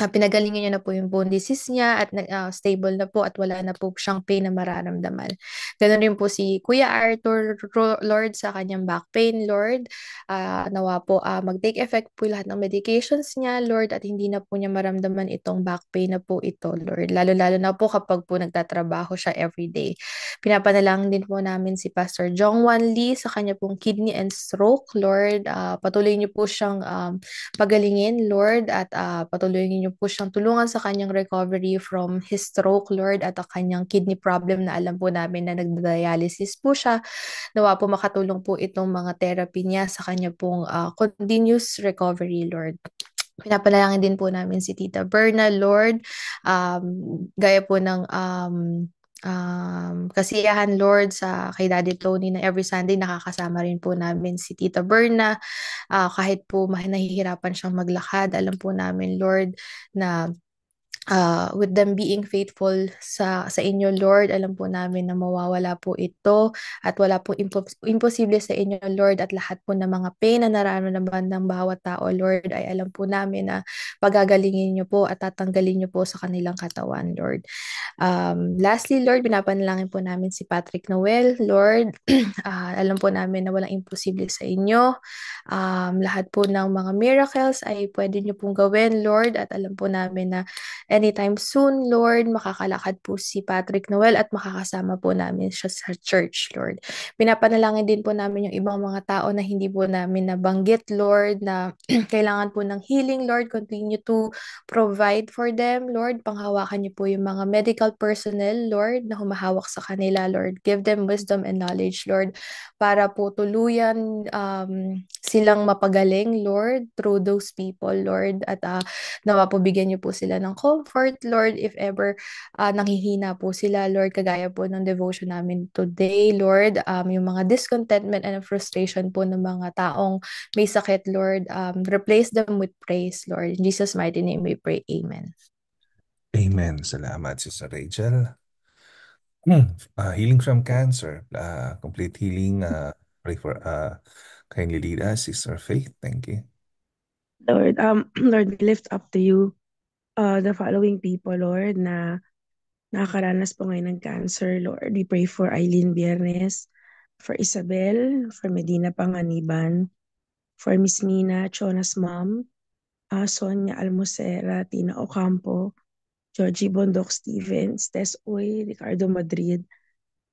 uh, pinagalingan niya na po yung bone disease niya at uh, stable na po at wala na po siyang pain na mararamdaman. Ganun rin po si Kuya Arthur Lord sa kanyang back pain, Lord. Uh, nawa po uh, mag-take effect po lahat ng medications niya, Lord, at hindi na po niya maramdaman itong back pain na po ito, Lord. Lalo-lalo na po kapag po nagtatrabaho siya everyday. Pinapanalangin din po namin si Pastor Jong Wan Lee sa kanya pong kidney and stroke, Lord. Uh, patuloy niyo po siyang um, pagalingin, Lord, at uh, patuloy niyo niyo po siyang tulungan sa kanyang recovery from his stroke, Lord, at ang kanyang kidney problem na alam po namin na nagda-dialysis po siya. Nawa po makatulong po itong mga therapy niya sa kanya pong uh, continuous recovery, Lord pinapalangin din po namin si Tita Berna, Lord. Um, gaya po ng um, Um, kasiyahan Lord sa kay Daddy Tony na every Sunday nakakasama rin po namin si Tita Berna. Uh, kahit po nahihirapan siyang maglakad, alam po namin Lord na uh, with them being faithful sa sa inyo Lord alam po namin na mawawala po ito at wala pong impos- imposible sa inyo Lord at lahat po ng mga pain na nararamdaman ng bawat tao Lord ay alam po namin na pagagalingin niyo po at tatanggalin niyo po sa kanilang katawan Lord um, lastly Lord pinapanalangin po namin si Patrick Noel Lord uh, alam po namin na walang imposible sa inyo um, lahat po ng mga miracles ay pwede niyo pong gawin Lord at alam po namin na anytime soon, Lord. Makakalakad po si Patrick Noel at makakasama po namin siya sa church, Lord. Pinapanalangin din po namin yung ibang mga tao na hindi po namin nabanggit, Lord, na kailangan po ng healing, Lord. Continue to provide for them, Lord. Panghawakan niyo po yung mga medical personnel, Lord, na humahawak sa kanila, Lord. Give them wisdom and knowledge, Lord, para po tuluyan um, silang mapagaling, Lord, through those people, Lord. At uh, ah, nawa niyo po sila ng comfort, Lord, if ever uh, nanghihina po sila, Lord, kagaya po ng devotion namin today, Lord. Um, yung mga discontentment and frustration po ng mga taong may sakit, Lord, um, replace them with praise, Lord. In Jesus' mighty name we pray. Amen. Amen. Salamat, Sister Rachel. Hmm. Uh, healing from cancer, uh, complete healing, uh, pray for uh, Kindly lead us, Sister Faith. Thank you. Lord, um, Lord, lift up to you uh, the following people, Lord, na nakakaranas po ngayon ng cancer, Lord. We pray for Eileen Biernes, for Isabel, for Medina Panganiban, for Miss Mina, Chona's mom, uh, Sonia Almosera, Tina Ocampo, Georgie Bondoc Stevens, Tess Uy, Ricardo Madrid,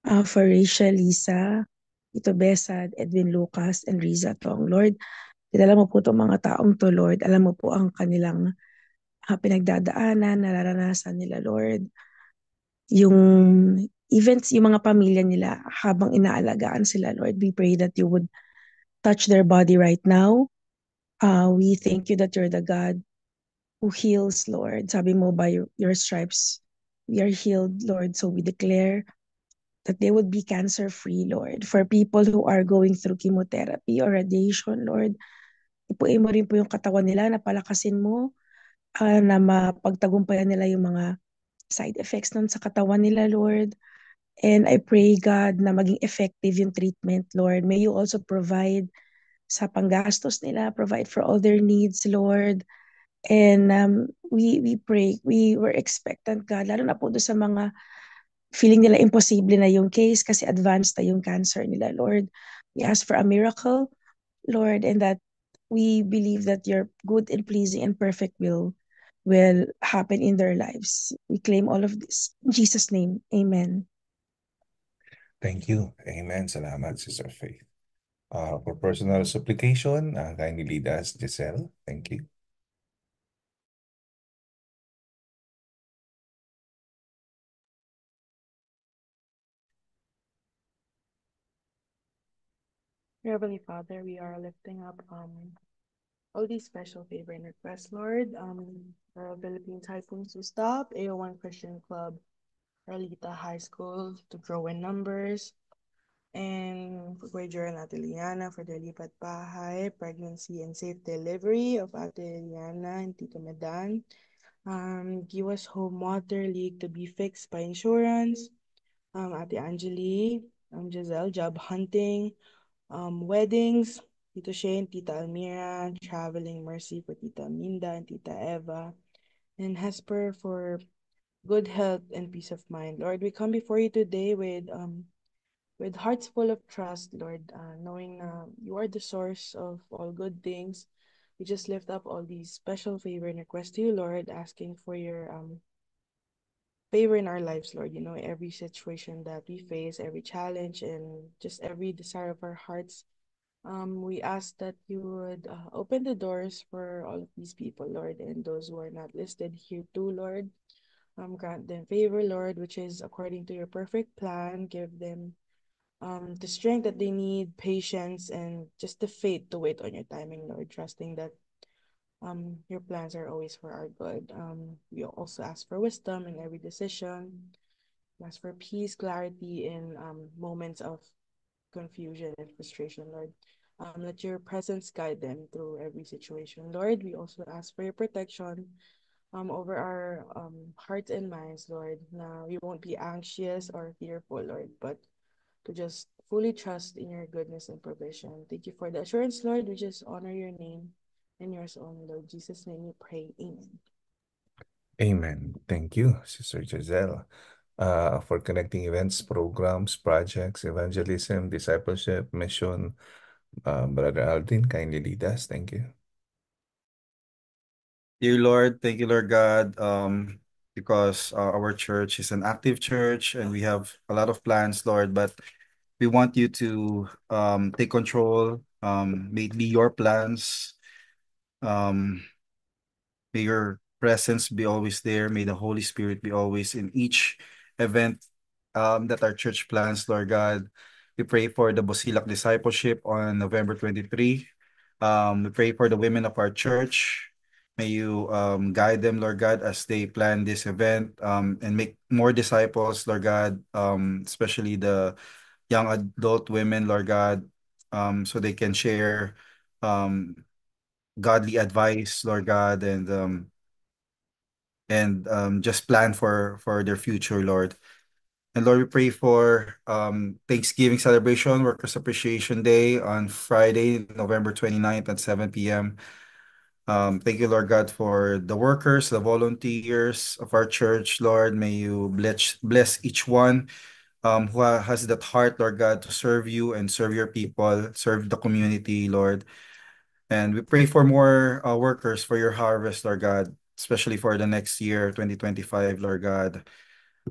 uh, for Rachel Lisa, ito Besad, Edwin Lucas, and Riza Tong. Lord, kilala mo po itong mga taong to, Lord. Alam mo po ang kanilang uh, pinagdadaanan, nararanasan nila, Lord. Yung events, yung mga pamilya nila habang inaalagaan sila, Lord. We pray that you would touch their body right now. Uh, we thank you that you're the God who heals, Lord. Sabi mo, by your stripes, we are healed, Lord. So we declare that they would be cancer free, Lord. For people who are going through chemotherapy or radiation, Lord, ipuin mo rin po yung katawan nila, na palakasin mo uh, na mapagtagumpayan nila yung mga side effects nun sa katawan nila, Lord. And I pray, God, na maging effective yung treatment, Lord. May you also provide sa panggastos nila, provide for all their needs, Lord. And um, we we pray, we were expectant, God, lalo na po doon sa mga feeling nila imposible na yung case kasi advanced na yung cancer nila. Lord, we ask for a miracle, Lord, and that we believe that your good and pleasing and perfect will will happen in their lives. We claim all of this. In Jesus' name, amen. Thank you. Amen. Salamat, Sister Faith. Uh, for personal supplication, uh, kindly lead us, Giselle. Thank you. Heavenly Father, we are lifting up um all these special favor and requests, Lord. Um, the Philippine Typhoon to stop, AO1 Christian Club, Arlita High School to grow in numbers, and for Joran Ate for their lipat bahay, pregnancy and safe delivery of Ate and Tito Medan. Um, us Home Water Leak to be fixed by insurance. Um, Ate Angeli, um, Giselle, job hunting um, weddings, Tito Shane, Tita Almira, Traveling Mercy for Tita Minda and Tita Eva, and Hesper for good health and peace of mind. Lord, we come before you today with um with hearts full of trust, Lord, uh, knowing uh, you are the source of all good things. We just lift up all these special favor and requests to you, Lord, asking for your um favor in our lives, Lord. You know, every situation that we face, every challenge, and just every desire of our hearts. Um, we ask that you would uh, open the doors for all of these people, Lord, and those who are not listed here too, Lord. Um, grant them favor, Lord, which is according to your perfect plan. Give them um, the strength that they need, patience, and just the faith to wait on your timing, Lord, trusting that um, your plans are always for our good. Um, we also ask for wisdom in every decision. We ask for peace, clarity in um, moments of confusion and frustration, Lord. Um, let your presence guide them through every situation, Lord. We also ask for your protection um, over our um, hearts and minds, Lord. Now we won't be anxious or fearful, Lord, but to just fully trust in your goodness and provision. Thank you for the assurance, Lord. We just honor your name and yours only, Lord Jesus' name we pray. Amen. Amen. Thank you, Sister Giselle, uh, for connecting events, programs, projects, evangelism, discipleship, mission. Uh, Brother Aldrin, kindly lead us. Thank you. Dear Lord, thank you, Lord God, um, because uh, our church is an active church and we have a lot of plans, Lord, but we want you to um, take control, um, may be your plans, um, may your presence be always there. May the Holy Spirit be always in each event um, that our church plans, Lord God. We pray for the Bosilak discipleship on November 23. Um, we pray for the women of our church. May you um, guide them, Lord God, as they plan this event um, and make more disciples, Lord God, um, especially the young adult women, Lord God, um, so they can share um, godly advice, Lord God, and um, and um, just plan for for their future, Lord. And Lord, we pray for um, Thanksgiving celebration, Workers' Appreciation Day on Friday, November 29th at 7 p.m. Um, thank you, Lord God, for the workers, the volunteers of our church, Lord. May you bless, bless each one um, who has that heart, Lord God, to serve you and serve your people, serve the community, Lord. And we pray for more uh, workers for your harvest, Lord God, especially for the next year, 2025, Lord God.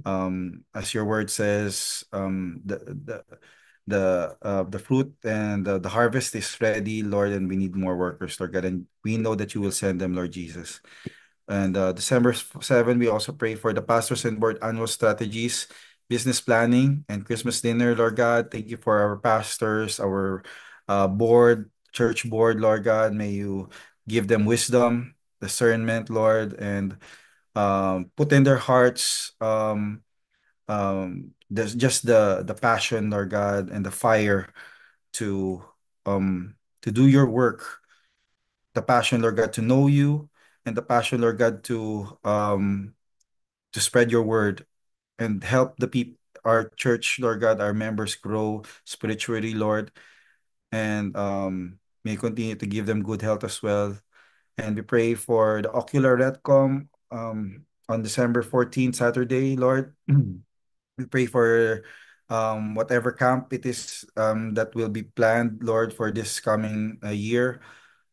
Um, as your word says, um, the, the, the, uh, the fruit and the, the harvest is ready, Lord, and we need more workers, Lord God. And we know that you will send them, Lord Jesus. And uh, December 7, we also pray for the pastors and board annual strategies, business planning, and Christmas dinner, Lord God. Thank you for our pastors, our uh, board, church board, Lord God. May you give them wisdom, discernment, Lord, and um, put in their hearts um, um, just the the passion, Lord God, and the fire to um to do your work. The passion, Lord God, to know you, and the passion, Lord God, to um to spread your word and help the people our church, Lord God, our members grow spiritually, Lord. And um May continue to give them good health as well. And we pray for the ocular retcom um, on December 14th, Saturday, Lord. we pray for um, whatever camp it is um, that will be planned, Lord, for this coming uh, year.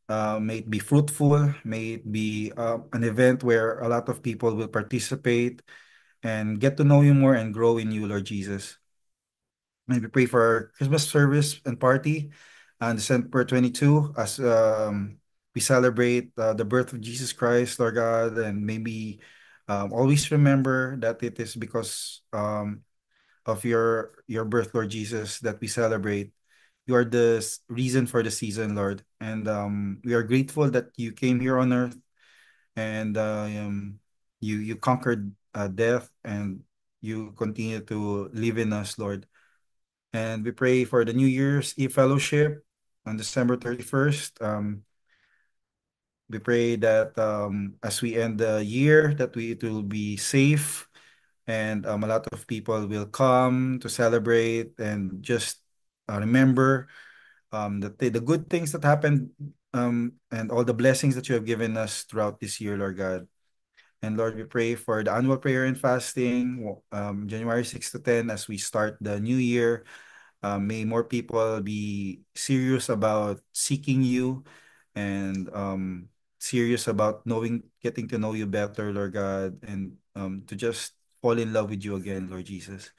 Uh, may it be fruitful, may it be uh, an event where a lot of people will participate and get to know you more and grow in you, Lord Jesus. And we pray for our Christmas service and party on December 22 as um, we celebrate uh, the birth of Jesus Christ, Lord God, and maybe um, always remember that it is because um, of your your birth, Lord Jesus, that we celebrate. You are the reason for the season, Lord, and um, we are grateful that you came here on earth, and uh, um, you you conquered uh, death, and you continue to live in us, Lord. And we pray for the New Year's Eve fellowship on December 31st. Um, we pray that um, as we end the year, that we it will be safe, and um, a lot of people will come to celebrate and just uh, remember um, the the good things that happened um, and all the blessings that you have given us throughout this year, Lord God. And Lord, we pray for the annual prayer and fasting, um, January 6 to 10, as we start the new year uh, may more people be serious about seeking you and um, serious about knowing, getting to know you better, Lord God, and um, to just fall in love with you again, Lord Jesus.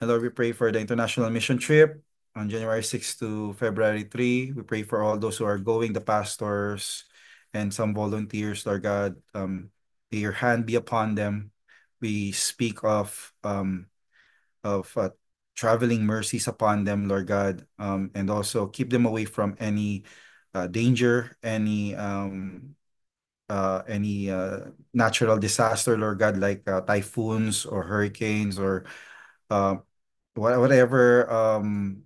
And Lord, we pray for the international mission trip on January 6 to February 3. We pray for all those who are going, the pastors and some volunteers, Lord God. Um, may your hand be upon them. We speak of um, of uh, traveling mercies upon them, Lord God, um, and also keep them away from any uh, danger, any um, uh, any uh, natural disaster, Lord God, like uh, typhoons or hurricanes or uh, whatever um,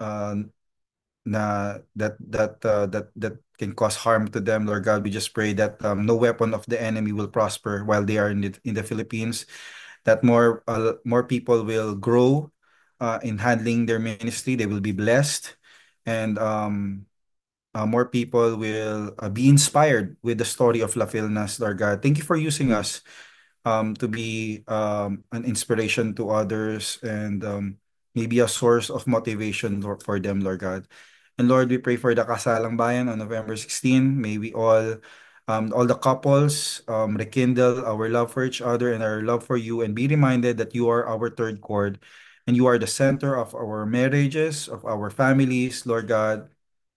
uh, na that that that that can cause harm to them, Lord God. We just pray that um, no weapon of the enemy will prosper while they are in the in the Philippines. That more more people will grow uh, in handling their ministry. They will be blessed, and um, uh, more people will uh, be inspired with the story of La Filnas God. Thank you for using us um, to be um, an inspiration to others and um, maybe a source of motivation for them, Lord God. And Lord, we pray for the Kasalang Bayan on November 16. May we all, um, all the couples, um, rekindle our love for each other and our love for you and be reminded that you are our third chord And you are the center of our marriages, of our families, Lord God.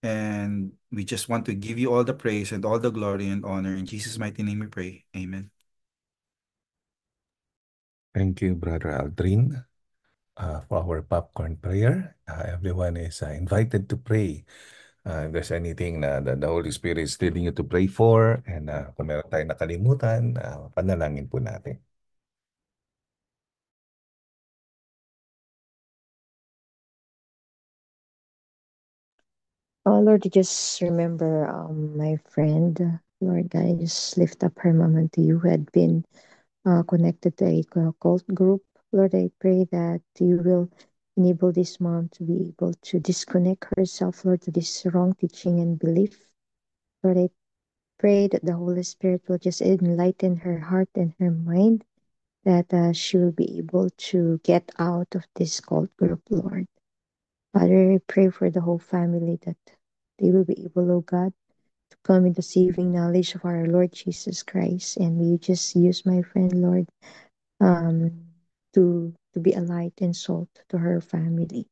And we just want to give you all the praise and all the glory and honor. In Jesus' mighty name we pray. Amen. Thank you, Brother Aldrin, uh, for our popcorn prayer. Uh, everyone is uh, invited to pray. Uh, if there's anything na, that the Holy Spirit is leading you to pray for and uh, kung meron tayong nakalimutan, uh, panalangin po natin. Oh Lord, I just remember um, my friend. Lord, I just lift up her mom to you who had been uh, connected to a cult group. Lord, I pray that you will enable this mom to be able to disconnect herself, Lord, to this wrong teaching and belief. Lord, I pray that the Holy Spirit will just enlighten her heart and her mind, that uh, she will be able to get out of this cult group, Lord. Father, I pray for the whole family that they will be able, oh God, to come into saving knowledge of our Lord Jesus Christ. And we you just use my friend, Lord, um, to to be a light and salt to her family.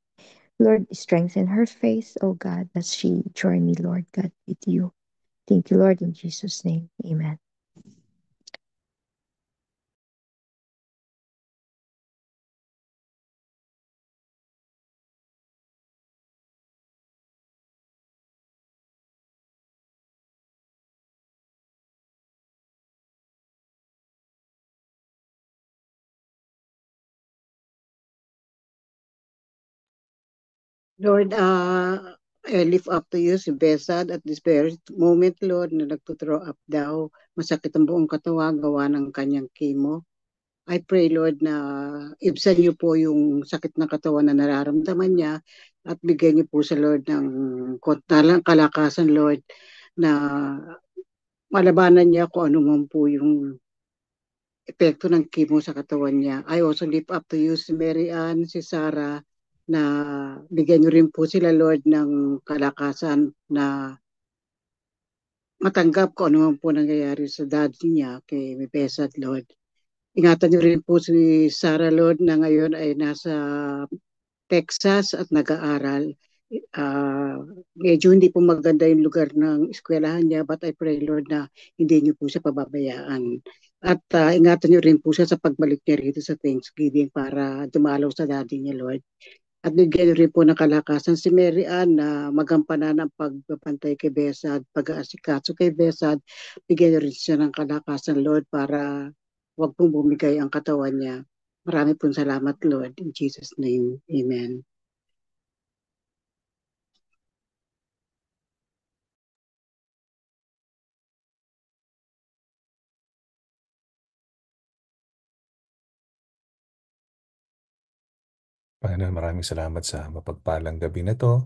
Lord, strengthen her faith, oh God, that she join me, Lord God, with you. Thank you, Lord, in Jesus' name. Amen. Lord, uh, I lift up to you si Besad at this very moment, Lord, na nagtuturo up daw. Masakit ang buong katawa, gawa ng kanyang chemo. I pray, Lord, na ibsan niyo po yung sakit ng katawan na nararamdaman niya at bigyan niyo po sa Lord ng kontalang kalakasan, Lord, na malabanan niya kung ano man po yung epekto ng chemo sa katawan niya. I also lift up to you si Mary Ann, si Sarah, na bigyan niyo rin po sila Lord ng kalakasan na matanggap ko ano man po nangyayari sa dad niya kay Mepesat Lord. Ingatan niyo rin po si Sarah Lord na ngayon ay nasa Texas at nag-aaral. Uh, medyo hindi po maganda yung lugar ng eskwelahan niya but I pray Lord na hindi niyo po siya pababayaan. At uh, ingatan niyo rin po siya sa pagbalik niya rito sa Thanksgiving para dumalaw sa daddy niya Lord at bigyan rin po ng kalakasan si Mary Ann na magampanan ang pagpapantay kay Besad, pag-aasikaso kay Besad, bigyan rin siya ng kalakasan, Lord, para wag pong bumigay ang katawan niya. Marami pong salamat, Lord. In Jesus' name, Amen. Ayan, maraming salamat sa mapagpalang gabi na to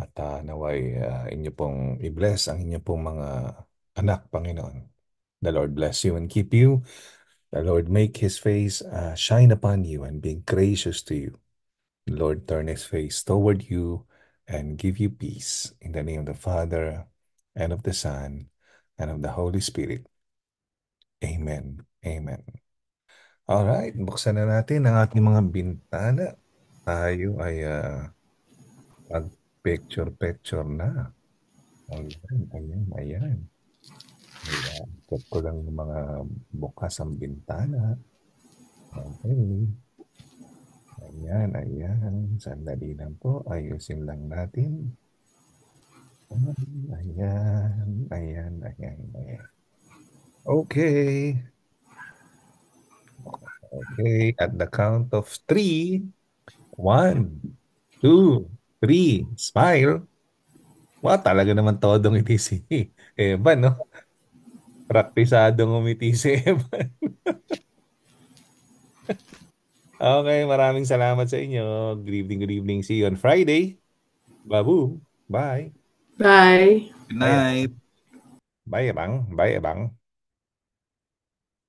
at uh, naway uh, inyo pong i-bless ang inyo pong mga anak, Panginoon. The Lord bless you and keep you. The Lord make His face uh, shine upon you and be gracious to you. The Lord turn His face toward you and give you peace. In the name of the Father, and of the Son, and of the Holy Spirit. Amen. Amen. All right, buksan na natin ang ating mga bintana tayo ay uh, ah, pag picture picture na. Ayan, ayan, ayan. Ayan, cut ko lang yung mga bukas ang bintana. Okay. Ayan, ayan. Sandali lang po. Ayusin lang natin. Ayan, ayan, ayan, ayan. Okay. Okay, at the count of three, One, two, three, smile. Wow, talaga naman todong iti si Evan, no? Praktisadong umiti si Evan. okay, maraming salamat sa inyo. Good evening, good evening. See you on Friday. Babu, bye. Bye. Good night. Bye, Ebang. Bye, Ebang.